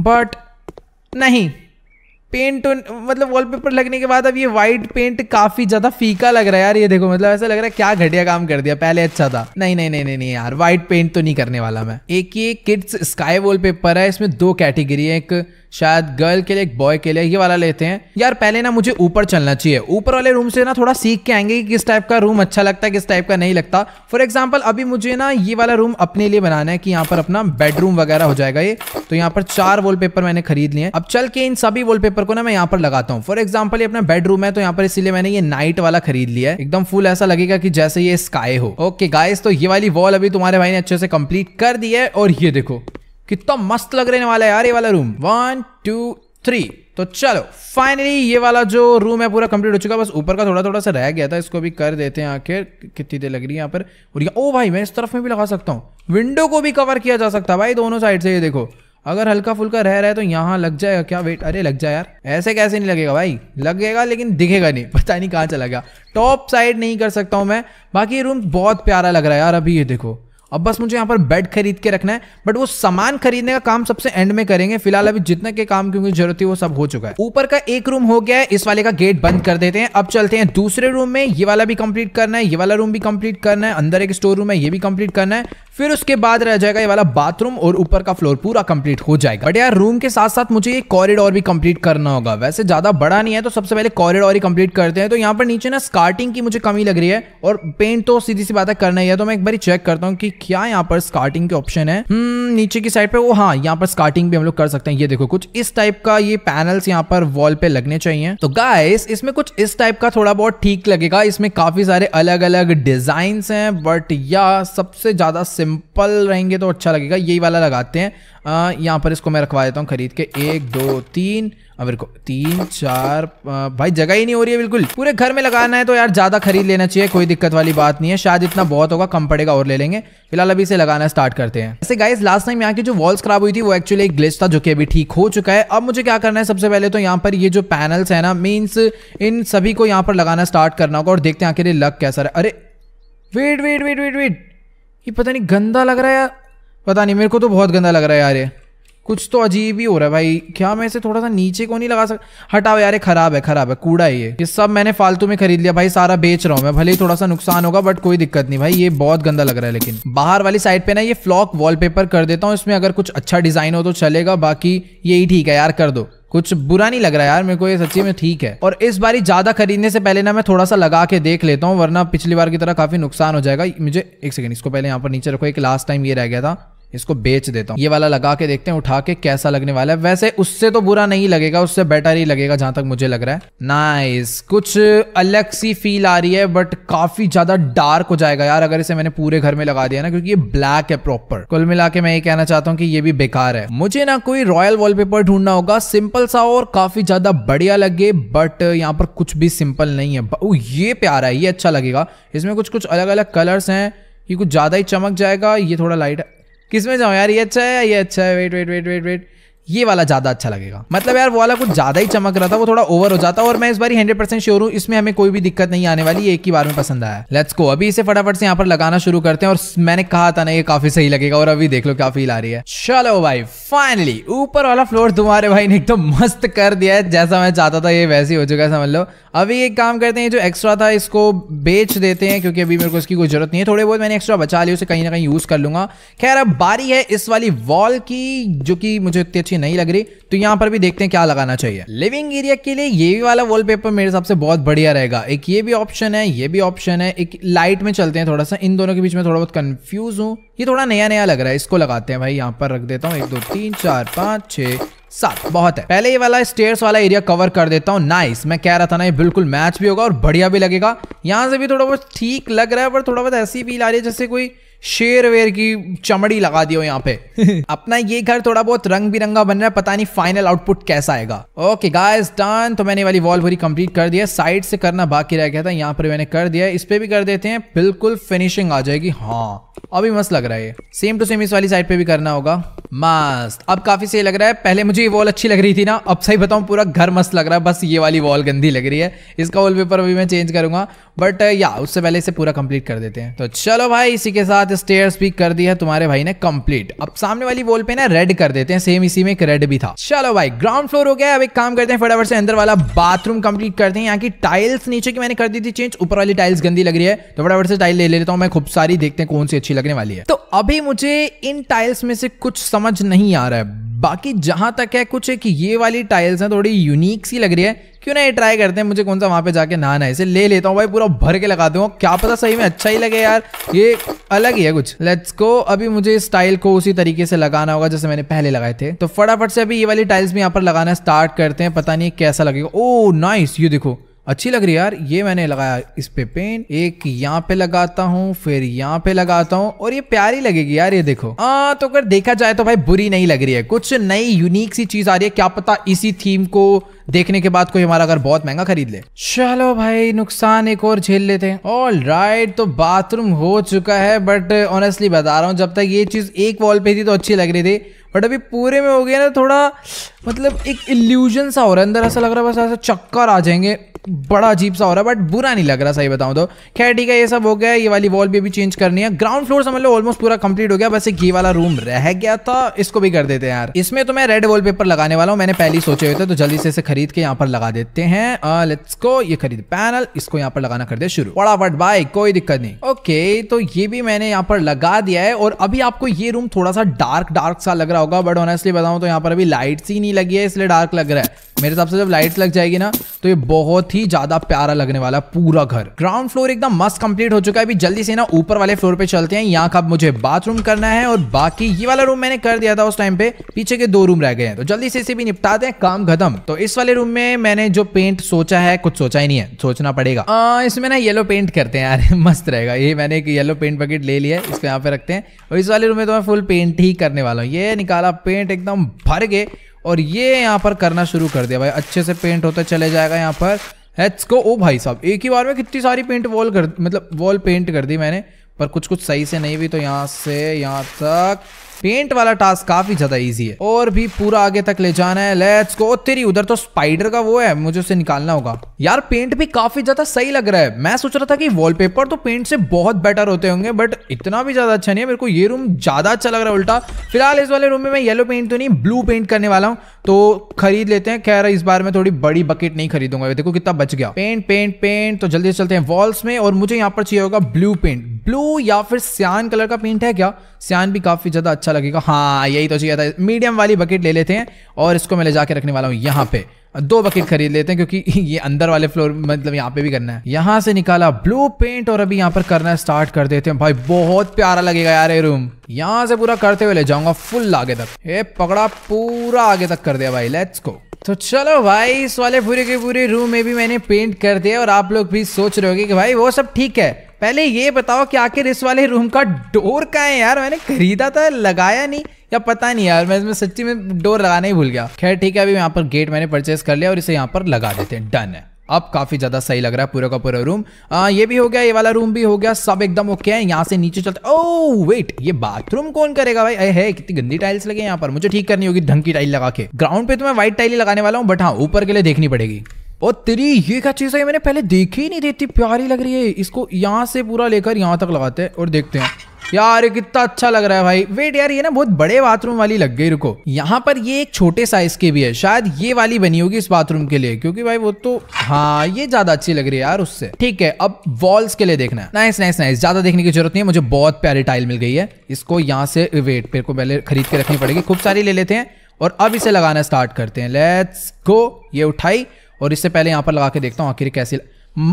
बट नहीं पेंट मतलब वॉलपेपर लगने के बाद अब ये व्हाइट पेंट काफी ज्यादा फीका लग रहा है यार ये देखो मतलब ऐसा लग रहा है क्या घटिया काम कर दिया पहले अच्छा था नहीं नहीं नहीं नहीं नहीं यार व्हाइट पेंट तो नहीं करने वाला मैं एक ये किड्स स्काई वॉलपेपर है इसमें दो कैटेगरी है एक शायद गर्ल के लिए एक बॉय के लिए ये वाला लेते हैं यार पहले ना मुझे ऊपर चलना चाहिए ऊपर वाले रूम से ना थोड़ा सीख के आएंगे कि किस टाइप का रूम अच्छा लगता है किस टाइप का नहीं लगता फॉर एग्जाम्पल अभी मुझे ना ये वाला रूम अपने लिए बनाना है कि यहाँ पर अपना बेडरूम वगैरह हो जाएगा ये तो यहाँ पर चार वॉल मैंने खरीद लिए अब चल के इन सभी वॉलपेपर वॉलपेपर को ना मैं यहाँ पर लगाता हूँ फॉर एग्जाम्पल अपना बेडरूम है तो यहाँ पर इसलिए मैंने ये नाइट वाला खरीद लिया है एकदम फुल ऐसा लगेगा कि जैसे ये स्काई हो ओके गाइस तो ये वाली वॉल अभी तुम्हारे भाई ने अच्छे से कम्प्लीट कर दी है और ये देखो कितना मस्त लग रहे वाला है यार ये वाला रूम वन टू थ्री तो चलो फाइनली ये वाला जो रूम है पूरा कंप्लीट हो चुका है बस ऊपर का थोड़ा थोड़ा सा रह गया था इसको भी कर देते हैं आखिर कितनी देर लग रही है यहाँ पर और ओ भाई मैं इस तरफ में भी लगा सकता हूँ विंडो को भी कवर किया जा सकता है भाई दोनों साइड से ये देखो अगर हल्का फुल्का रह रहा है तो यहाँ लग जाएगा क्या वेट अरे लग जाए यार ऐसे कैसे नहीं लगेगा भाई लगेगा लेकिन दिखेगा नहीं पता नहीं कहाँ चला गया टॉप साइड नहीं कर सकता हूँ मैं बाकी ये रूम बहुत प्यारा लग रहा है यार अभी ये देखो अब बस मुझे यहाँ पर बेड खरीद के रखना है बट वो सामान खरीदने का काम सबसे एंड में करेंगे फिलहाल अभी जितने के काम क्योंकि जरूरत थी वो सब हो चुका है ऊपर का एक रूम हो गया है इस वाले का गेट बंद कर देते हैं अब चलते हैं दूसरे रूम में ये वाला भी कंप्लीट करना है ये वाला रूम भी कंप्लीट करना है अंदर एक स्टोर रूम है ये भी कंप्लीट करना है फिर उसके बाद रह जाएगा ये वाला बाथरूम और ऊपर का फ्लोर पूरा कंप्लीट हो जाएगा बट यार रूम के साथ साथ मुझे ये कॉरिडोर भी कंप्लीट करना होगा वैसे ज्यादा बड़ा नहीं है तो सबसे पहले कॉरिडोर ही कंप्लीट करते हैं तो यहाँ पर नीचे ना स्कार्टिंग की मुझे कमी लग रही है और पेंट तो सीधी सी बात है करना ही है तो मैं एक बार चेक करता हूँ कि क्या यहाँ पर स्कार्टिंग के ऑप्शन है हम्म नीचे की साइड पे वो हाँ यहाँ पर स्कार्टिंग भी हम लोग कर सकते हैं ये देखो कुछ इस टाइप का ये पैनल्स यहाँ पर वॉल पे लगने चाहिए तो गाइस इसमें कुछ इस टाइप का थोड़ा बहुत ठीक लगेगा इसमें काफी सारे अलग अलग डिजाइन है बट या सबसे ज्यादा सिंपल रहेंगे तो अच्छा लगेगा यही वाला लगाते हैं यहाँ पर इसको मैं रखवा देता हूँ खरीद के एक दो तीन अब मेरे को तीन चार भाई जगह ही नहीं हो रही है बिल्कुल पूरे घर में लगाना है तो यार ज़्यादा खरीद लेना चाहिए कोई दिक्कत वाली बात नहीं है शायद इतना बहुत होगा कम पड़ेगा और ले लेंगे फिलहाल अभी इसे लगाना स्टार्ट करते हैं ऐसे गाइस लास्ट टाइम यहाँ की जो वॉल्स खराब हुई थी वो एक्चुअली एक ग्लिच था जो कि अभी ठीक हो चुका है अब मुझे क्या करना है सबसे पहले तो यहाँ पर ये जो पैनल्स है ना मीन्स इन सभी को यहाँ पर लगाना स्टार्ट करना होगा और देखते हैं आखिर लक कैसा रहा अरे wait wait wait wait wait ये पता नहीं गंदा लग रहा है पता नहीं मेरे को तो बहुत गंदा लग रहा है यार ये कुछ तो अजीब ही हो रहा है भाई क्या मैं इसे थोड़ा सा नीचे को नहीं लगा सकता हटाओ यार ये खराब है खराब है कूड़ा है ये ये सब मैंने फालतू में खरीद लिया भाई सारा बेच रहा हूँ मैं भले ही थोड़ा सा नुकसान होगा बट कोई दिक्कत नहीं भाई ये बहुत गंदा लग रहा है लेकिन बाहर वाली साइड पे ना ये फ्लॉक वॉलपेपर कर देता हूँ इसमें अगर कुछ अच्छा डिजाइन हो तो चलेगा बाकी यही ठीक है यार कर दो कुछ बुरा नहीं लग रहा यार मेरे को ये सच्ची में ठीक है और इस बारी ज्यादा खरीदने से पहले ना मैं थोड़ा सा लगा के देख लेता हूँ वरना पिछली बार की तरह काफी नुकसान हो जाएगा मुझे एक सेकंड इसको पहले यहाँ पर नीचे रखो एक लास्ट टाइम ये रह गया था इसको बेच देता हूँ ये वाला लगा के देखते हैं उठा के कैसा लगने वाला है वैसे उससे तो बुरा नहीं लगेगा उससे बेटर ही लगेगा जहां तक मुझे लग रहा है नाइस कुछ अलग सी फील आ रही है बट काफी ज्यादा डार्क हो जाएगा यार अगर इसे मैंने पूरे घर में लगा दिया ना क्योंकि ये ब्लैक है प्रॉपर कुल मिला के मैं ये कहना चाहता हूँ कि ये भी बेकार है मुझे ना कोई रॉयल वॉल ढूंढना होगा सिंपल सा और काफी ज्यादा बढ़िया लगे बट यहाँ पर कुछ भी सिंपल नहीं है ये प्यारा है ये अच्छा लगेगा इसमें कुछ कुछ अलग अलग कलर्स हैं ये कुछ ज्यादा ही चमक जाएगा ये थोड़ा लाइट है किस में जाऊँ यार ये अच्छा है या ये अच्छा है wait wait wait wait wait ये वाला ज़्यादा अच्छा लगेगा मतलब यार वो वाला कुछ ज़्यादा ही चमक रहा था वो थोड़ा ओवर हो जाता और मैं इस बार हंड्रेड परसेंट श्योर हूँ इसमें हमें कोई भी दिक्कत नहीं आने वाली एक ही बार में पसंद आया लेट्स को अभी इसे फटाफट से यहाँ पर लगाना शुरू करते हैं और मैंने कहा था ना ये काफी सही लगेगा और अभी देख लो क्या फील आ रही है चलो भाई फाइनली ऊपर वाला फ्लोर तुम्हारे भाई ने एकदम मस्त कर दिया है जैसा मैं चाहता था ये वैसे ही हो चुका है समझ लो अभी एक काम करते हैं जो एक्स्ट्रा था इसको बेच देते हैं क्योंकि अभी मेरे को इसकी कोई जरूरत नहीं है थोड़े बहुत मैंने एक्स्ट्रा बचा लिया उसे कहीं ना कहीं यूज कर लूंगा खैर अब बारी है इस वाली वॉल की जो कि मुझे इतनी अच्छी अच्छी नहीं लग रही तो यहाँ पर भी देखते हैं क्या लगाना चाहिए लिविंग एरिया के लिए ये भी वाला वॉलपेपर मेरे हिसाब से बहुत बढ़िया रहेगा एक ये भी ऑप्शन है ये भी ऑप्शन है एक लाइट में चलते हैं थोड़ा सा इन दोनों के बीच में थोड़ा बहुत कंफ्यूज हूँ ये थोड़ा नया नया लग रहा है इसको लगाते हैं भाई यहाँ पर रख देता हूँ एक दो तीन चार पाँच छः सात बहुत है पहले ये वाला स्टेयर्स वाला एरिया कवर कर देता हूँ नाइस मैं कह रहा था ना ये बिल्कुल मैच भी होगा और बढ़िया भी लगेगा यहाँ से भी थोड़ा बहुत ठीक लग रहा है पर थोड़ा बहुत ऐसी भी ला रही है जैसे कोई शेर वेर की चमड़ी लगा दी हो यहाँ पे अपना ये घर थोड़ा बहुत रंग बिरंगा बन रहा है पता नहीं फाइनल आउटपुट कैसा आएगा ओके गाइस डन तो मैंने वाली वॉल पूरी कंप्लीट कर दिया साइड से करना बाकी रह गया था यहाँ पर मैंने कर दिया इस पे भी कर देते हैं बिल्कुल फिनिशिंग आ जाएगी हाँ अभी मस्त लग रहा है सेम टू सेम इस वाली साइड पे भी करना होगा मस्त अब काफी सही लग रहा है पहले मुझे ये वॉल अच्छी लग रही थी ना अब सही बताऊं पूरा घर मस्त लग रहा है बस ये वाली वॉल गंदी लग रही है इसका वॉलपेपर अभी मैं चेंज करूंगा बट या uh, उससे पहले इसे पूरा कंप्लीट कर देते हैं तो चलो भाई इसी के साथ स्टेयर्स भी कर दी है तुम्हारे भाई ने कंप्लीट अब सामने वाली वॉल पे ना रेड कर देते हैं सेम इसी में एक रेड भी था चलो भाई ग्राउंड फ्लोर हो गया अब एक काम करते हैं फटाफट से अंदर वाला बाथरूम कंप्लीट करते हैं यहाँ की टाइल्स नीचे की मैंने कर दी थी चेंज ऊपर वाली टाइल्स गंदी लग रही है तो फटाफट से टाइल ले लेता हूँ मैं खूब सारी देखते हैं कौन सी अच्छी लगने वाली है तो अभी मुझे इन टाइल्स में से कुछ समझ नहीं आ रहा है बाकी जहां तक है कुछ एक ये वाली टाइल्स हैं थोड़ी यूनिक सी लग रही है क्यों ना ये ट्राई करते हैं मुझे कौन सा वहाँ पे जाके नहाना है इसे ले लेता हूँ भाई पूरा भर के लगा दूँ क्या पता सही में अच्छा ही लगे यार ये अलग ही है कुछ लेट्स को अभी मुझे इस टाइल को उसी तरीके से लगाना होगा जैसे मैंने पहले लगाए थे तो फटाफट से अभी ये वाली टाइल्स भी यहाँ पर लगाना स्टार्ट करते हैं पता नहीं कैसा लगेगा ओ नाइस यू देखो अच्छी लग रही यार ये मैंने लगाया इस पे पेंट एक यहाँ पे लगाता हूँ फिर यहाँ पे लगाता हूँ और ये प्यारी लगेगी यार ये देखो आ, हाँ, तो अगर देखा जाए तो भाई बुरी नहीं लग रही है कुछ नई यूनिक सी चीज आ रही है क्या पता इसी थीम को देखने के बाद कोई हमारा अगर बहुत महंगा खरीद ले चलो भाई नुकसान एक और झेल लेते हैं ऑल राइट तो बाथरूम हो चुका है बट ऑनेस्टली बता रहा हूँ जब तक ये चीज एक वॉल पे थी तो अच्छी लग रही थी बट अभी पूरे में हो गया ना थोड़ा मतलब एक इल्यूजन सा हो रहा है अंदर ऐसा लग रहा है बस ऐसा चक्कर आ जाएंगे बड़ा अजीब सा हो रहा है बट बुरा नहीं लग रहा सही बताऊं तो खैर ठीक है ये सब हो गया ये वाली वॉल भी अभी चेंज करनी है ग्राउंड फ्लोर समझ लो ऑलमोस्ट पूरा कंप्लीट हो गया बस एक ये वाला रूम रह गया था इसको भी कर देते हैं यार इसमें तो मैं रेड वॉलपेपर लगाने वाला हूँ मैंने पहले सोचे हुए थे तो जल्दी से इसे खरीद के यहाँ पर लगा देते हैं लेट्स को ये खरीद पैनल इसको यहाँ पर लगाना कर दे शुरू फटाफट बाय कोई दिक्कत नहीं ओके तो ये भी मैंने यहाँ पर लगा दिया है और अभी आपको ये रूम थोड़ा सा डार्क डार्क सा लग रहा होगा बट ऑनेस्टली बताऊँ तो यहाँ पर अभी लाइट्स ही नहीं लगी है इसलिए डार्क लग रहा है मेरे हिसाब से जब लाइट लग जाएगी ना तो ये बहुत ही ही ज्यादा प्यारा लगने वाला पूरा घर ग्राउंड फ्लोर एकदम मस्त कंप्लीट हो चुका है अभी जल्दी से ना ऊपर वाले फ्लोर पे चलते हैं यहाँ का मुझे बाथरूम करना है और बाकी ये वाला रूम मैंने कर दिया था उस टाइम पे पीछे के दो रूम रह गए हैं तो जल्दी से इसे भी निपटाते हैं काम खत्म तो इस वाले रूम में मैंने जो पेंट सोचा है कुछ सोचा ही नहीं है सोचना पड़ेगा इसमें ना येलो पेंट करते हैं यार मस्त रहेगा ये मैंने एक येलो पेंट बकेट ले लिया इसको यहाँ पे रखते हैं और इस वाले रूम में तो मैं फुल पेंट ही करने वाला हूँ ये निकाला पेंट एकदम भर के और ये यहाँ पर करना शुरू कर दिया भाई अच्छे से पेंट होता चले जाएगा यहाँ पर हेट्स को ओ भाई साहब एक ही बार में कितनी सारी पेंट वॉल कर मतलब वॉल पेंट कर दी मैंने पर कुछ कुछ सही से नहीं भी तो यहाँ से यहाँ तक पेंट वाला टास्क काफी ज्यादा इजी है और भी पूरा आगे तक ले जाना है लेट्स को तेरी उधर तो स्पाइडर का वो है मुझे उसे निकालना होगा यार पेंट भी काफी ज्यादा सही लग रहा है मैं सोच रहा था कि वॉलपेपर तो पेंट से बहुत बेटर होते होंगे बट इतना भी ज्यादा अच्छा नहीं है मेरे को ये रूम ज्यादा अच्छा लग रहा है उल्टा फिलहाल इस वाले रूम में मैं येलो पेंट तो नहीं ब्लू पेंट करने वाला हूँ तो खरीद लेते हैं खैर इस बार मैं थोड़ी बड़ी बकेट नहीं खरीदूंगा देखो कितना बच गया पेंट पेंट पेंट तो जल्दी चलते हैं वॉल्स में और मुझे यहाँ पर चाहिए होगा ब्लू पेंट ब्लू या फिर सियान कलर का पेंट है क्या सियान भी काफी ज्यादा अच्छा अच्छा लगेगा हाँ यही तो चाहिए था मीडियम वाली बकेट ले लेते हैं और इसको मैं ले जाके रखने वाला हूँ यहाँ पे दो बकेट खरीद लेते हैं क्योंकि ये अंदर वाले फ्लोर मतलब यहाँ पे भी करना है यहाँ से निकाला ब्लू पेंट और अभी यहाँ पर करना स्टार्ट कर देते हैं भाई बहुत प्यारा लगेगा यार ये रूम यहाँ से पूरा करते हुए ले जाऊंगा फुल आगे तक ये पकड़ा पूरा आगे तक कर दिया भाई लेट्स को तो चलो भाई इस वाले पूरे के पूरे रूम में भी मैंने पेंट कर दिया और आप लोग भी सोच रहे होगे कि भाई वो सब ठीक है पहले ये बताओ कि आखिर इस वाले रूम का डोर का है यार मैंने खरीदा था लगाया नहीं या पता नहीं यार मैं इसमें सच्ची में डोर लगाना ही भूल गया खैर ठीक है अभी यहाँ पर गेट मैंने परचेस कर लिया और इसे यहाँ पर लगा देते हैं डन है अब काफी ज्यादा सही लग रहा है पूरा का पूरा रूम आ, ये भी हो गया ये वाला रूम भी हो गया सब एकदम ओके है यहाँ से नीचे चलते ओ oh, वेट ये बाथरूम कौन करेगा भाई अरे है कितनी गंदी टाइल्स लगे यहाँ पर मुझे ठीक करनी होगी ढंग की टाइल लगा के ग्राउंड पे तो मैं व्हाइट टाइल लगाने वाला हूँ बट हाँ ऊपर के लिए देखनी पड़ेगी और तेरी ये क्या चीज़ है मैंने पहले देखी ही नहीं थी इतनी प्यारी लग रही है इसको यहाँ से पूरा लेकर यहाँ तक लगाते हैं और देखते हैं यार कितना अच्छा लग रहा है भाई वेट यार ये ना बहुत बड़े बाथरूम वाली लग गई रुको यहाँ पर ये एक छोटे साइज के भी है शायद ये वाली बनी होगी इस बाथरूम के लिए क्योंकि भाई वो तो हाँ ये ज्यादा अच्छी लग रही है यार उससे ठीक है अब वॉल्स के लिए देखना है नाइस नाइस नाइस ज्यादा देखने की जरूरत नहीं है मुझे बहुत प्यारी टाइल मिल गई है इसको यहाँ से वेट मेरे को पहले खरीद के रखनी पड़ेगी खूब सारी ले लेते हैं और अब इसे लगाना स्टार्ट करते हैं लेट्स गो ये उठाई और इससे पहले यहाँ पर लगा के देखता हूँ आखिर कैसे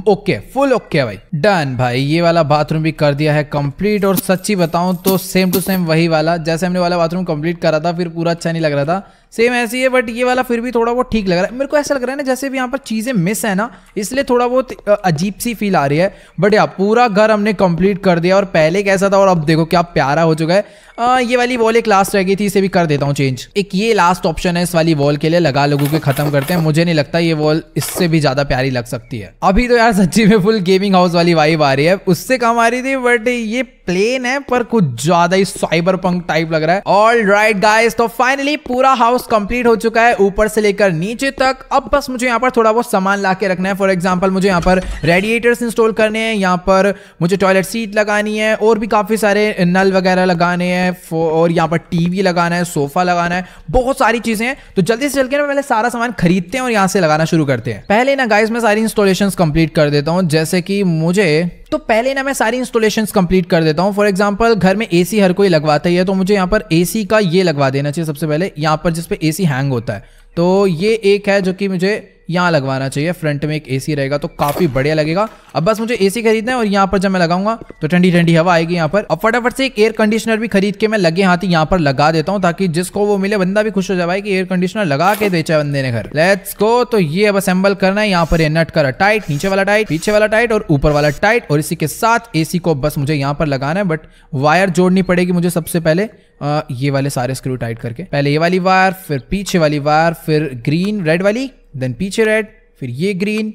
ओके फुल ओके भाई डन भाई ये वाला बाथरूम भी कर दिया है कंप्लीट और सच्ची बताऊं तो सेम टू सेम वही वाला जैसे हमने वाला बाथरूम कंप्लीट करा था फिर पूरा अच्छा नहीं लग रहा था सेम ऐसी है बट ये वाला फिर भी थोड़ा बहुत ठीक लग रहा है मेरे को ऐसा लग रहा है ना जैसे भी यहाँ पर चीज़ें मिस है ना इसलिए थोड़ा बहुत अजीब सी फील आ रही है बट यार पूरा घर हमने कंप्लीट कर दिया और पहले कैसा था और अब देखो क्या प्यारा हो चुका है आ, ये वाली वॉल एक लास्ट रह गई थी इसे भी कर देता हूँ चेंज एक ये लास्ट ऑप्शन है इस वाली वॉल के लिए लगा लोगों के खत्म करते हैं मुझे नहीं लगता ये वॉल इससे भी ज़्यादा प्यारी लग सकती है अभी तो यार सच्ची में फुल गेमिंग हाउस वाली वाइब आ रही है उससे कम आ रही थी बट ये प्लेन है पर कुछ ज्यादा ही साइबर पंक टाइप लग रहा है ऑल राइट गाइज तो फाइनली पूरा हाउस कंप्लीट हो चुका है ऊपर से लेकर नीचे तक अब बस मुझे यहाँ पर थोड़ा बहुत सामान ला के रखना है फॉर एग्जाम्पल मुझे यहाँ पर रेडिएटर्स इंस्टॉल करने हैं यहाँ पर मुझे टॉयलेट सीट लगानी है और भी काफी सारे नल वगैरह लगाने हैं और यहाँ पर टीवी लगाना है सोफा लगाना है बहुत सारी चीजें हैं तो जल्दी से जल्दी ना पहले सारा सामान खरीदते हैं और यहाँ से लगाना शुरू करते हैं पहले ना गाइस मैं सारी इंस्टॉलेशन कंप्लीट कर देता हूँ जैसे कि मुझे तो पहले ना मैं सारी इंस्टॉलेशन कंप्लीट कर देता हूँ फॉर एग्जाम्पल घर में एसी हर कोई लगवाता ही है तो मुझे यहाँ पर एसी का ये लगवा देना चाहिए सबसे पहले यहाँ पर जिसपे एसी हैंग होता है तो ये एक है जो कि मुझे यहाँ लगवाना चाहिए फ्रंट में एक एसी रहेगा तो काफ़ी बढ़िया लगेगा अब बस मुझे एसी खरीदना है और यहाँ पर जब मैं लगाऊंगा तो ठंडी ठंडी हवा आएगी यहाँ पर और फटाफट से एक एयर कंडीशनर भी खरीद के मैं लगे हाथ ही यहाँ पर लगा देता हूँ ताकि जिसको वो मिले बंदा भी खुश हो जाए भाई कि एयर कंडीशनर लगा के बेचा बंदे ने घर लेट्स गो तो ये अब असेंबल करना है यहाँ पर नट कर टाइट नीचे वाला टाइट पीछे वाला टाइट और ऊपर वाला टाइट और इसी के साथ एसी को बस मुझे यहाँ पर लगाना है बट वायर जोड़नी पड़ेगी मुझे सबसे पहले आ, ये वाले सारे स्क्रू टाइट करके पहले ये वाली वायर फिर पीछे वाली वायर फिर ग्रीन रेड वाली देन पीछे रेड फिर ये ग्रीन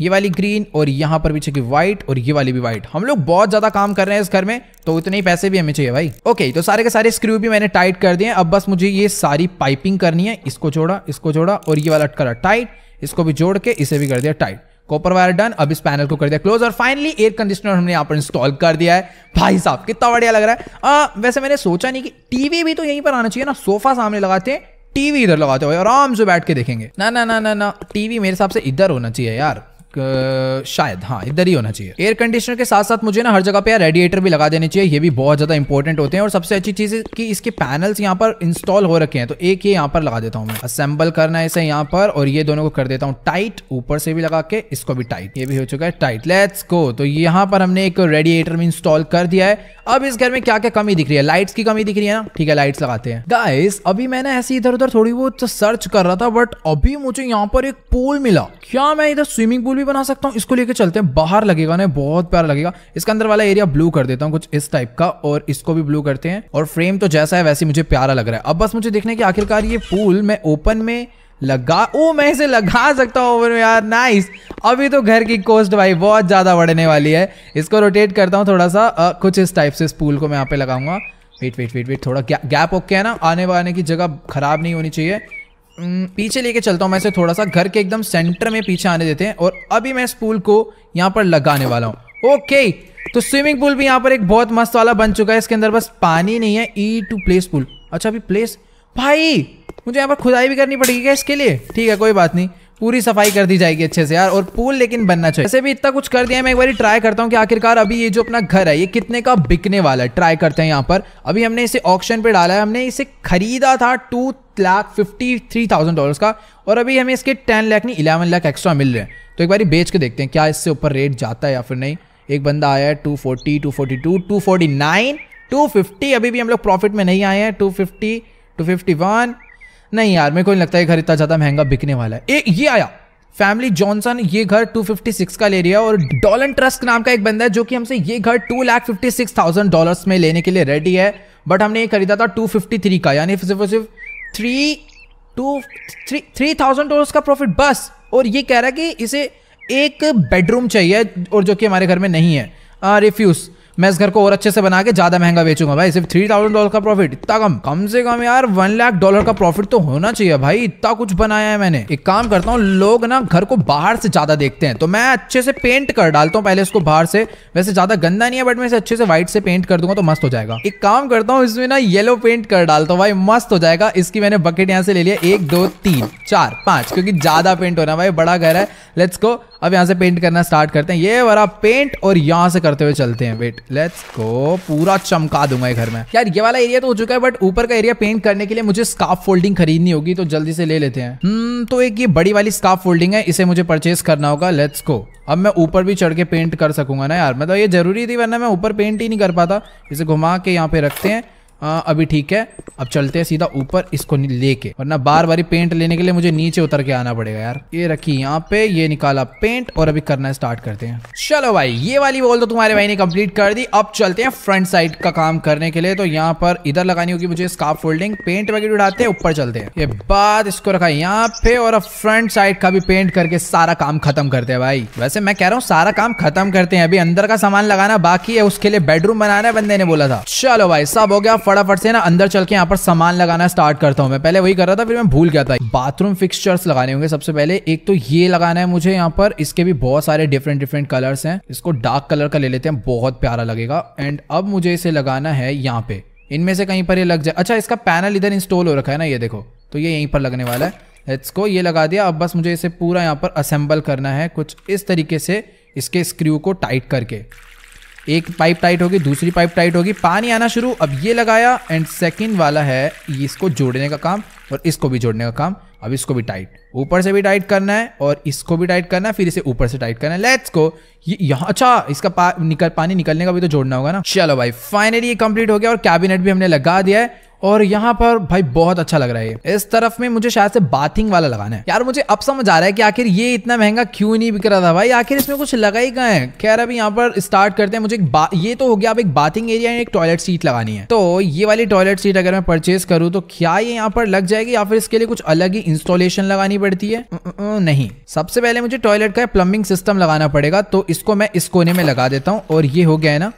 ये वाली ग्रीन और यहाँ पर पीछे की व्हाइट और ये वाली भी व्हाइट हम लोग बहुत ज्यादा काम कर रहे हैं इस घर में तो इतने ही पैसे भी हमें चाहिए भाई ओके तो सारे के सारे स्क्रू भी मैंने टाइट कर दिए अब बस मुझे ये सारी पाइपिंग करनी है इसको जोड़ा इसको जोड़ा और ये वाला अटकरा टाइट इसको भी जोड़ के इसे भी कर दिया टाइट कॉपर वायर डन अब इस पैनल को कर दिया क्लोज और फाइनली एयर कंडीशनर हमने यहाँ पर इंस्टॉल कर दिया है भाई साहब कितना बढ़िया लग रहा है आ, वैसे मैंने सोचा नहीं कि टीवी भी तो यहीं पर आना चाहिए ना सोफा सामने लगाते हैं टीवी इधर लगाते हुए आराम से बैठ के देखेंगे ना ना ना ना ना टीवी मेरे हिसाब से इधर होना चाहिए यार शायद हाँ इधर ही होना चाहिए एयर कंडीशनर के साथ साथ मुझे ना हर जगह पे यार रेडिएटर भी लगा देने चाहिए ये भी बहुत ज्यादा इंपॉर्टेंट होते हैं और सबसे अच्छी चीज कि इसके पैनल्स यहाँ पर इंस्टॉल हो रखे हैं तो एक ये यहाँ पर लगा देता हूँ मैं असेंबल करना है इसे यहाँ पर और ये दोनों को कर देता हूँ टाइट ऊपर से भी लगा के इसको भी टाइट ये भी हो चुका है टाइट लेट्स को तो यहाँ पर हमने एक रेडिएटर भी इंस्टॉल कर दिया है अब इस घर में क्या क्या कमी दिख रही है लाइट्स की कमी दिख रही है ना ठीक है लाइट्स लगाते हैं गाइस अभी मैंने ऐसे इधर उधर थोड़ी बहुत सर्च कर रहा था बट अभी मुझे यहाँ पर एक पूल मिला क्या मैं इधर स्विमिंग पूल भी बना सकता हूँ इसको लेके चलते हैं बाहर लगेगा ना बहुत प्यारा लगेगा इसका अंदर वाला एरिया ब्लू कर देता हूँ कुछ इस टाइप का और इसको भी ब्लू करते हैं और फ्रेम तो जैसा है वैसे मुझे प्यारा लग रहा है अब बस मुझे देखने की आखिरकार ये फूल मैं ओपन में लगा ओ मैं इसे लगा सकता हूँ ओवर में यार नाइस अभी तो घर की कोस्ट भाई बहुत ज़्यादा बढ़ने वाली है इसको रोटेट करता हूँ थोड़ा सा आ, कुछ इस टाइप से इस पूल को मैं यहाँ पे लगाऊंगा वेट वेट वेट वेट थोड़ा गैप ओके है ना आने वाने की जगह खराब नहीं होनी चाहिए पीछे लेके चलता हूँ मैं इसे थोड़ा सा घर के एकदम सेंटर में पीछे आने देते हैं और अभी मैं इस पूल को यहाँ पर लगाने वाला हूँ ओके तो स्विमिंग पूल भी यहाँ पर एक बहुत मस्त वाला बन चुका है इसके अंदर बस पानी नहीं है ई टू प्लेस पूल अच्छा अभी प्लेस भाई मुझे यहाँ पर खुदाई भी करनी पड़ेगी क्या इसके लिए ठीक है कोई बात नहीं पूरी सफाई कर दी जाएगी अच्छे से यार और पूल लेकिन बनना चाहिए वैसे भी इतना कुछ कर दिया मैं एक बार ट्राई करता हूँ कि आखिरकार अभी ये जो अपना घर है ये कितने का बिकने वाला है ट्राई करते हैं यहाँ पर अभी हमने इसे ऑप्शन पे डाला है हमने इसे खरीदा था two lakh fifty three thousand dollar का और अभी हमें इसके टेन लाख नहीं इलेवन लाख एक्स्ट्रा मिल रहे हैं तो एक बार बेच के देखते हैं क्या इससे ऊपर रेट जाता है या फिर नहीं एक बंदा आया है two forty two forty two two forty nine two fifty अभी भी हम लोग प्रॉफिट में नहीं आए हैं two fifty two fifty one नहीं यार मेरे को नहीं लगता है घर इतना ज़्यादा महंगा बिकने वाला है ए, ये आया फैमिली जॉनसन ये घर 256 का ले रही है और डॉलन ट्रस्ट नाम का एक बंदा है जो कि हमसे ये घर two lakh fifty six thousand dollar में लेने के लिए रेडी है बट हमने ये खरीदा था 253 का यानी सिर्फ सिर्फ three two three three thousand dollar का प्रॉफिट बस और ये कह रहा है कि इसे एक बेडरूम चाहिए और जो कि हमारे घर में नहीं है रिफ्यूज़ मैं इस घर को और अच्छे से बना के ज्यादा महंगा बेचूंगा भाई सिर्फ थ्री थाउजेंड डॉलर का प्रॉफिट इतना कम कम से कम यार वन लाख डॉलर का प्रॉफिट तो होना चाहिए भाई इतना कुछ बनाया है मैंने एक काम करता हूँ लोग ना घर को बाहर से ज्यादा देखते हैं तो मैं अच्छे से पेंट कर डालता हूँ पहले इसको बाहर से वैसे ज्यादा गंदा नहीं है बट मैं इसे अच्छे से व्हाइट से पेंट कर दूंगा तो मस्त हो जाएगा एक काम करता हूँ इसमें ना येलो पेंट कर डालता हूँ भाई मस्त हो जाएगा इसकी मैंने बकेट यहाँ से ले लिया एक दो तीन चार पांच क्योंकि ज्यादा पेंट होना भाई बड़ा घर है लेट्स को अब यहाँ से पेंट करना स्टार्ट करते हैं ये वाला पेंट और यहाँ से करते हुए चलते हैं वेट लेट्स को पूरा चमका दूंगा घर में यार ये वाला एरिया तो हो चुका है बट ऊपर का एरिया पेंट करने के लिए मुझे स्काफ फोल्डिंग खरीदनी होगी तो जल्दी से ले लेते हैं हम्म, तो एक ये बड़ी वाली स्काफ फोल्डिंग है इसे मुझे परचेस करना होगा लेट्स को अब मैं ऊपर भी चढ़ के पेंट कर सकूंगा ना यार मतलब ये जरूरी थी वरना मैं ऊपर पेंट ही नहीं कर पाता इसे घुमा के यहाँ पे रखते हैं आ, हाँ, अभी ठीक है अब चलते हैं सीधा ऊपर इसको लेके वरना बार बारी पेंट लेने के लिए मुझे नीचे उतर के आना पड़ेगा यार ये रखी यहाँ पे ये निकाला पेंट और अभी करना स्टार्ट करते हैं चलो भाई ये वाली वॉल तो तुम्हारे भाई ने कंप्लीट कर दी अब चलते हैं फ्रंट साइड का काम करने के लिए तो यहाँ पर इधर लगानी होगी मुझे स्काफ फोल्डिंग पेंट वगैरह उठाते हैं ऊपर चलते हैं ये बात इसको रखा यहाँ पे और अब फ्रंट साइड का भी पेंट करके सारा काम खत्म करते हैं भाई वैसे मैं कह रहा हूँ सारा काम खत्म करते हैं अभी अंदर का सामान लगाना बाकी है उसके लिए बेडरूम बनाना बंदे ने बोला था चलो भाई सब हो गया फटाफट से ना अंदर चल के यहाँ पर सामान लगाना स्टार्ट करता हूँ मैं पहले वही कर रहा था फिर मैं भूल गया था बाथरूम फिक्सचर्स लगाने होंगे सबसे पहले एक तो ये लगाना है मुझे यहाँ पर इसके भी बहुत सारे डिफरेंट डिफरेंट कलर्स हैं इसको डार्क कलर का ले लेते हैं बहुत प्यारा लगेगा एंड अब मुझे इसे लगाना है यहाँ पे इनमें से कहीं पर ये लग जाए अच्छा इसका पैनल इधर इंस्टॉल हो रखा है ना ये देखो तो ये यहीं पर लगने वाला है लेट्स को ये लगा दिया अब बस मुझे इसे पूरा यहाँ पर असेंबल करना है कुछ इस तरीके से इसके स्क्रू को टाइट करके एक पाइप टाइट होगी दूसरी पाइप टाइट होगी पानी आना शुरू अब ये लगाया एंड सेकेंड वाला है इसको जोड़ने का काम और इसको भी जोड़ने का काम अब इसको भी टाइट ऊपर से भी टाइट करना है और इसको भी टाइट करना है फिर इसे ऊपर से टाइट करना है लेट्स को ये यहाँ अच्छा इसका पा, निकल पानी निकलने का भी तो जोड़ना होगा ना चलो भाई फाइनली ये कंप्लीट हो गया और कैबिनेट भी हमने लगा दिया है और यहाँ पर भाई बहुत अच्छा लग रहा है इस तरफ में मुझे शायद से बाथिंग वाला लगाना है यार मुझे अब समझ आ रहा है कि आखिर ये इतना महंगा क्यों नहीं बिक रहा था भाई आखिर इसमें कुछ लगा ही गए है खैर अभी यहाँ पर स्टार्ट करते हैं मुझे एक ये तो हो गया अब एक बाथिंग एरिया एक टॉयलेट सीट लगानी है तो ये वाली टॉयलेट सीट अगर मैं परचेज करूँ तो क्या ये यहाँ पर लग जाएगी या फिर इसके लिए कुछ अलग ही इंस्टॉलेशन लगानी पड़ती है नहीं सबसे पहले मुझे टॉयलेट का प्लम्बिंग सिस्टम लगाना पड़ेगा तो इसको मैं इस कोने में लगा देता हूँ और ये हो गया है ना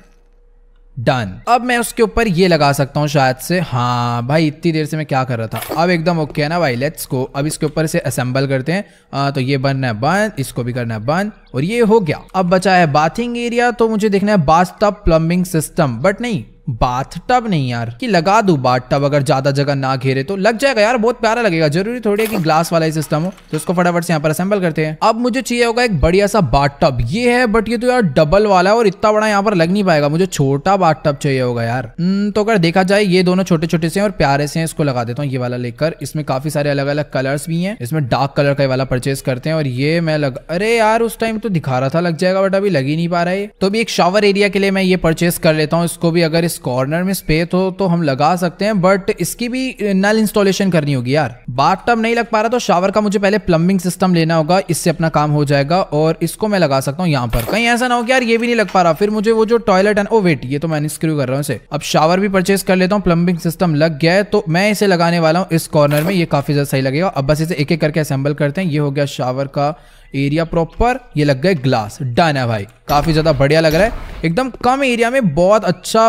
डन अब मैं उसके ऊपर ये लगा सकता हूँ शायद से हाँ भाई इतनी देर से मैं क्या कर रहा था अब एकदम ओके है ना भाई लेट्स को अब इसके ऊपर से असेंबल करते हैं आ, हाँ, तो ये बनना है बंद इसको भी करना है बंद और ये हो गया अब बचा है बाथिंग एरिया तो मुझे देखना है बाथटब प्लम्बिंग सिस्टम बट नहीं बाथ टब नहीं यार कि लगा दू बाथ टब अगर ज्यादा जगह ना घेरे तो लग जाएगा यार बहुत प्यारा लगेगा जरूरी थोड़ी है कि ग्लास वाला ही सिस्टम हो तो इसको फटाफट से यहाँ पर असेंबल करते हैं अब मुझे चाहिए होगा एक बढ़िया सा बाथ टब ये है बट ये तो यार डबल वाला है और इतना बड़ा यहाँ पर लग नहीं पाएगा मुझे छोटा बाथ टब चाहिए होगा यार न, हम्म, तो अगर देखा जाए ये दोनों छोटे छोटे से और प्यारे से इसको लगा देता हूँ ये वाला लेकर इसमें काफी सारे अलग अलग कलर्स भी है इसमें डार्क कलर का वाला परचेज करते हैं और ये मैं लग अरे यार उस टाइम तो दिखा रहा था लग जाएगा बट अभी लग ही नहीं पा रहा है तो अभी एक शावर एरिया के लिए मैं ये परचेस कर लेता हूँ इसको भी अगर इस कॉर्नर में स्पेस हो तो हम लगा सकते हैं बट इसकी भी नल इंस्टॉलेशन करनी होगी यार बाथ टब नहीं लग पा रहा तो शावर का मुझे पहले प्लम्बिंग सिस्टम लेना होगा इससे अपना काम हो जाएगा और इसको मैं लगा सकता हूँ यहाँ पर कहीं ऐसा ना हो कि यार ये भी नहीं लग पा रहा फिर मुझे वो जो टॉयलेट है ओ वेट ये तो मैंने स्क्रू कर रहा हूँ इसे अब शावर भी परचेस कर लेता हूँ प्लम्बिंग सिस्टम लग गया है तो मैं इसे लगाने वाला हूँ इस कॉर्नर में ये काफी ज्यादा सही लगेगा अब बस इसे एक एक करके असेंबल करते हैं ये हो गया शावर का एरिया प्रॉपर ये लग गए ग्लास डन है भाई काफ़ी ज़्यादा बढ़िया लग रहा है एकदम कम एरिया में बहुत अच्छा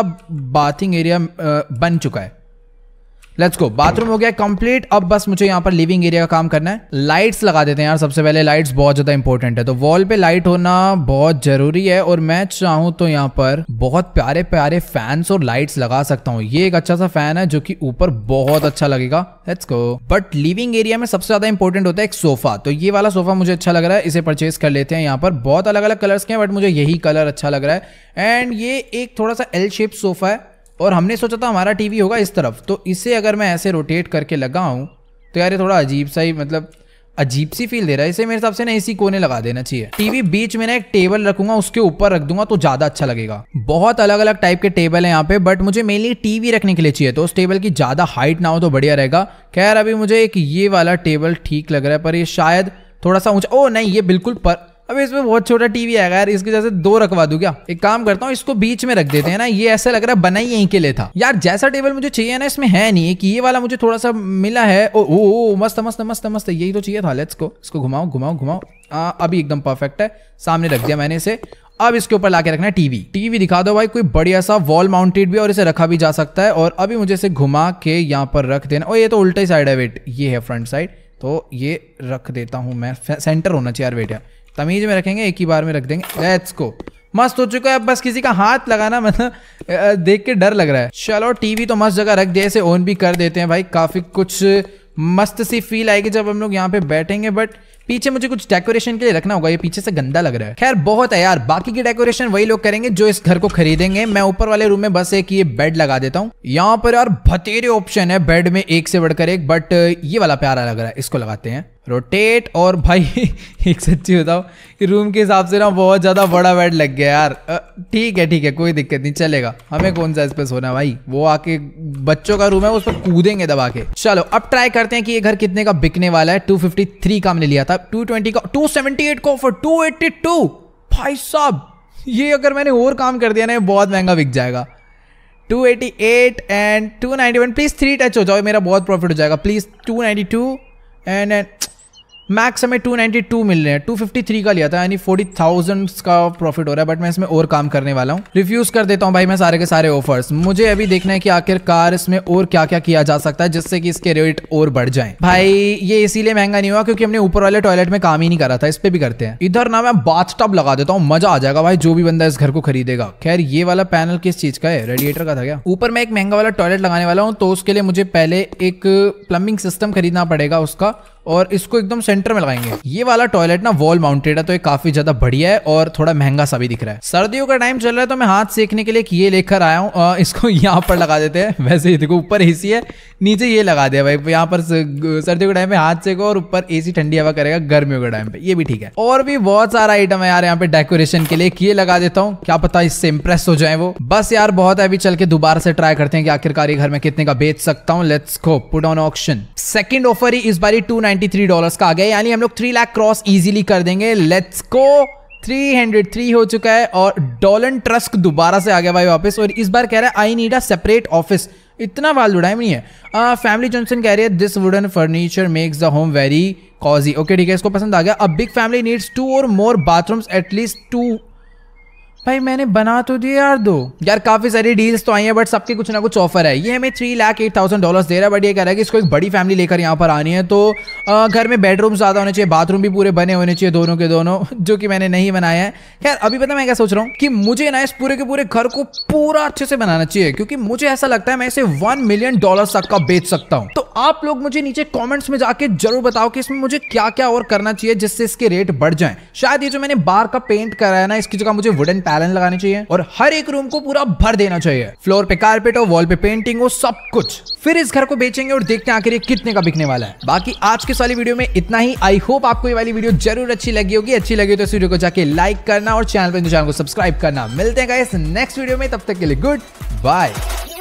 बाथिंग एरिया बन चुका है लेट्स गो बाथरूम हो गया कंप्लीट अब बस मुझे यहाँ पर लिविंग एरिया का काम करना है लाइट्स लगा देते हैं यार सबसे पहले लाइट्स बहुत ज्यादा इंपॉर्टेंट है तो वॉल पे लाइट होना बहुत जरूरी है और मैं चाहूँ तो यहाँ पर बहुत प्यारे प्यारे फैंस और लाइट्स लगा सकता हूँ ये एक अच्छा सा फैन है जो की ऊपर बहुत अच्छा लगेगा let's go but living area में सबसे ज्यादा इंपॉर्टेंट होता है एक सोफा तो ये वाला सोफा मुझे अच्छा लग रहा है इसे परचेज कर लेते हैं यहाँ पर बहुत अलग अलग कलर्स के हैं बट मुझे यही कलर अच्छा लग रहा है एंड ये एक थोड़ा सा एल शेप सोफा है और हमने सोचा था हमारा टीवी होगा इस तरफ तो इसे अगर मैं ऐसे रोटेट करके लगाऊं तो यार ये थोड़ा अजीब सा ही मतलब अजीब सी फील दे रहा है इसे मेरे हिसाब से ना इसी कोने लगा देना चाहिए टीवी बीच में ना एक टेबल रखूंगा उसके ऊपर रख दूंगा तो ज्यादा अच्छा लगेगा बहुत अलग अलग टाइप के टेबल है यहाँ पे बट मुझे मेनली टीवी रखने के लिए चाहिए तो उस टेबल की ज्यादा हाइट ना हो तो बढ़िया रहेगा खैर अभी मुझे एक ये वाला टेबल ठीक लग रहा है पर ये शायद थोड़ा सा ऊंचा ओ नहीं ये बिल्कुल पर अब इसमें बहुत छोटा टीवी आएगा यार इसकी जैसे दो रखवा दू क्या एक काम करता हूँ इसको बीच में रख देते हैं ना ये ऐसा लग रहा है बना ही यहीं के लिए था यार जैसा टेबल मुझे चाहिए ना इसमें है नहीं कि ये वाला मुझे थोड़ा सा मिला है ओ ओ, ओ मस्त मस्त मस्त मस्त यही तो चाहिए था लेट्स को इसको घुमाओ घुमाओ घुमाओ अभी एकदम परफेक्ट है सामने रख दिया मैंने इसे अब इसके ऊपर लाके रखना है टीवी टीवी दिखा दो भाई कोई बढ़िया सा वॉल माउंटेड भी और इसे रखा भी जा सकता है और अभी मुझे इसे घुमा के यहाँ पर रख देना और ये तो उल्टा ही साइड है वेट ये है फ्रंट साइड तो ये रख देता हूँ मैं सेंटर होना चाहिए यार वेट यार तमीज में रखेंगे एक ही बार में रख देंगे लेट्स को मस्त हो चुका है अब बस किसी का हाथ लगाना मतलब देख के डर लग रहा है चलो टीवी तो मस्त जगह रख दिया इसे ऑन भी कर देते हैं भाई काफ़ी कुछ मस्त सी फील आएगी जब हम लोग यहाँ पे बैठेंगे बट पीछे मुझे कुछ डेकोरेशन के लिए रखना होगा ये पीछे से गंदा लग रहा है खैर बहुत है यार बाकी की डेकोरेशन वही लोग करेंगे जो इस घर को खरीदेंगे मैं ऊपर वाले रूम में बस एक ये बेड लगा देता हूँ यहाँ पर यार भतेरे ऑप्शन है बेड में एक से बढ़कर एक बट ये वाला प्यारा लग रहा है इसको लगाते हैं रोटेट और भाई एक सच्ची बताओ कि रूम के हिसाब से ना बहुत ज़्यादा बड़ा बेड लग गया यार ठीक है ठीक है कोई दिक्कत नहीं चलेगा हमें कौन सा इस पर सोना भाई वो आके बच्चों का रूम है उस पर कूदेंगे दबा के चलो अब ट्राई करते हैं कि ये घर कितने का बिकने वाला है 253 का हमने लिया था 220 का 278 का ऑफर 282 भाई साहब ये अगर मैंने और काम कर दिया ना ये बहुत महंगा बिक जाएगा 288 एंड 291 प्लीज़ थ्री टच हो जाओ मेरा बहुत प्रॉफिट हो जाएगा प्लीज़ 292 एंड एंड मैक्स हमें 292 मिल रहे हैं 253 का लिया था यानी 40,000 का प्रॉफिट हो रहा है बट मैं इसमें और काम करने वाला हूँ रिफ्यूज कर देता हूँ भाई मैं सारे के सारे ऑफर्स मुझे अभी देखना है कि आखिरकार इसमें और क्या क्या किया जा सकता है जिससे कि इसके रेट और बढ़ जाए भाई ये इसीलिए महंगा नहीं हुआ क्योंकि हमने ऊपर वाले टॉयलेट में काम ही नहीं करा था इस पर भी करते हैं इधर ना मैं बाथ टब लगा देता हूँ मजा आ जाएगा भाई जो भी बंदा इस घर को खरीदेगा खैर ये वाला पैनल किस चीज का है रेडिएटर का था क्या ऊपर मैं एक महंगा वाला टॉयलेट लगाने वाला हूँ तो उसके लिए मुझे पहले एक प्लम्बिंग सिस्टम खरीदना पड़ेगा उसका और इसको एकदम सेंटर में लगाएंगे ये वाला टॉयलेट ना वॉल माउंटेड है तो ये काफी ज्यादा बढ़िया है और थोड़ा महंगा सा भी दिख रहा है सर्दियों का टाइम चल रहा है तो मैं हाथ सेकने के लिए ये लेकर आया हूँ इसको यहाँ पर लगा देते हैं वैसे ही देखो ऊपर एसी है नीचे ये लगा दिया भाई यहाँ पर सर्दियों के टाइम पे हाथ सेको और ऊपर ए ठंडी हवा करेगा गर्मियों के टाइम पे ये भी ठीक है और भी बहुत सारा आइटम है यार यहाँ पे डेकोरेशन के लिए ये लगा देता हूँ क्या पता इससे इम्प्रेस हो जाए वो बस यार बहुत है अभी चल के दोबारा से ट्राई करते हैं कि आखिरकार ये घर में कितने का बेच सकता हूँ let's go put on option second offer ही इस बारी टू 93 डॉलर्स का आ गया यानी हम लोग 3 लाख क्रॉस इजीली कर देंगे लेट्स को 303 हो चुका है और डॉलन ट्रस्क दोबारा से आ गया भाई वापस और इस बार कह रहा है I need a separate office इतना वाल जुड़ा नहीं है फैमिली जॉनसन कह रही है this wooden furniture makes the home very cosy okay ठीक है इसको पसंद आ गया अब बिग फैमिली नीड्स टू और मोर बाथरूम्स एटलीस्ट टू भाई मैंने बना तो दिए यार दो यार काफ़ी सारी डील्स तो आई है बट सबके कुछ ना कुछ ऑफर है ये हमें three lakh eight thousand dollar दे रहा है बट ये कह रहा है कि इसको एक बड़ी फैमिली लेकर यहाँ पर आनी है तो आ, घर में बेडरूम ज़्यादा होने चाहिए बाथरूम भी पूरे बने होने चाहिए दोनों के दोनों जो कि मैंने नहीं बनाया है यार अभी पता मैं क्या सोच रहा हूँ कि मुझे ना इस पूरे के पूरे घर को पूरा अच्छे से बनाना चाहिए क्योंकि मुझे ऐसा लगता है मैं इसे वन मिलियन डॉलर तक का बेच सकता हूँ तो आप लोग मुझे नीचे कॉमेंट्स में जाके जरूर बताओ कि इसमें मुझे क्या क्या और करना चाहिए जिससे इसके रेट बढ़ जाए शायद ये जो मैंने बार का पेंट कराया ना इसकी जगह मुझे वुडन पैक टैलन लगाने चाहिए और हर एक रूम को पूरा भर देना चाहिए फ्लोर पे कार्पेट हो वॉल पे पेंटिंग हो सब कुछ फिर इस घर को बेचेंगे और देखते हैं आखिर ये कितने का बिकने वाला है बाकी आज के इस वाली वीडियो में इतना ही आई होप आपको ये वाली वीडियो जरूर अच्छी लगी होगी अच्छी लगी तो इस वीडियो को जाके लाइक करना और चैनल पर चैनल को सब्सक्राइब करना मिलते हैं इस नेक्स्ट वीडियो में तब तक के लिए गुड बाय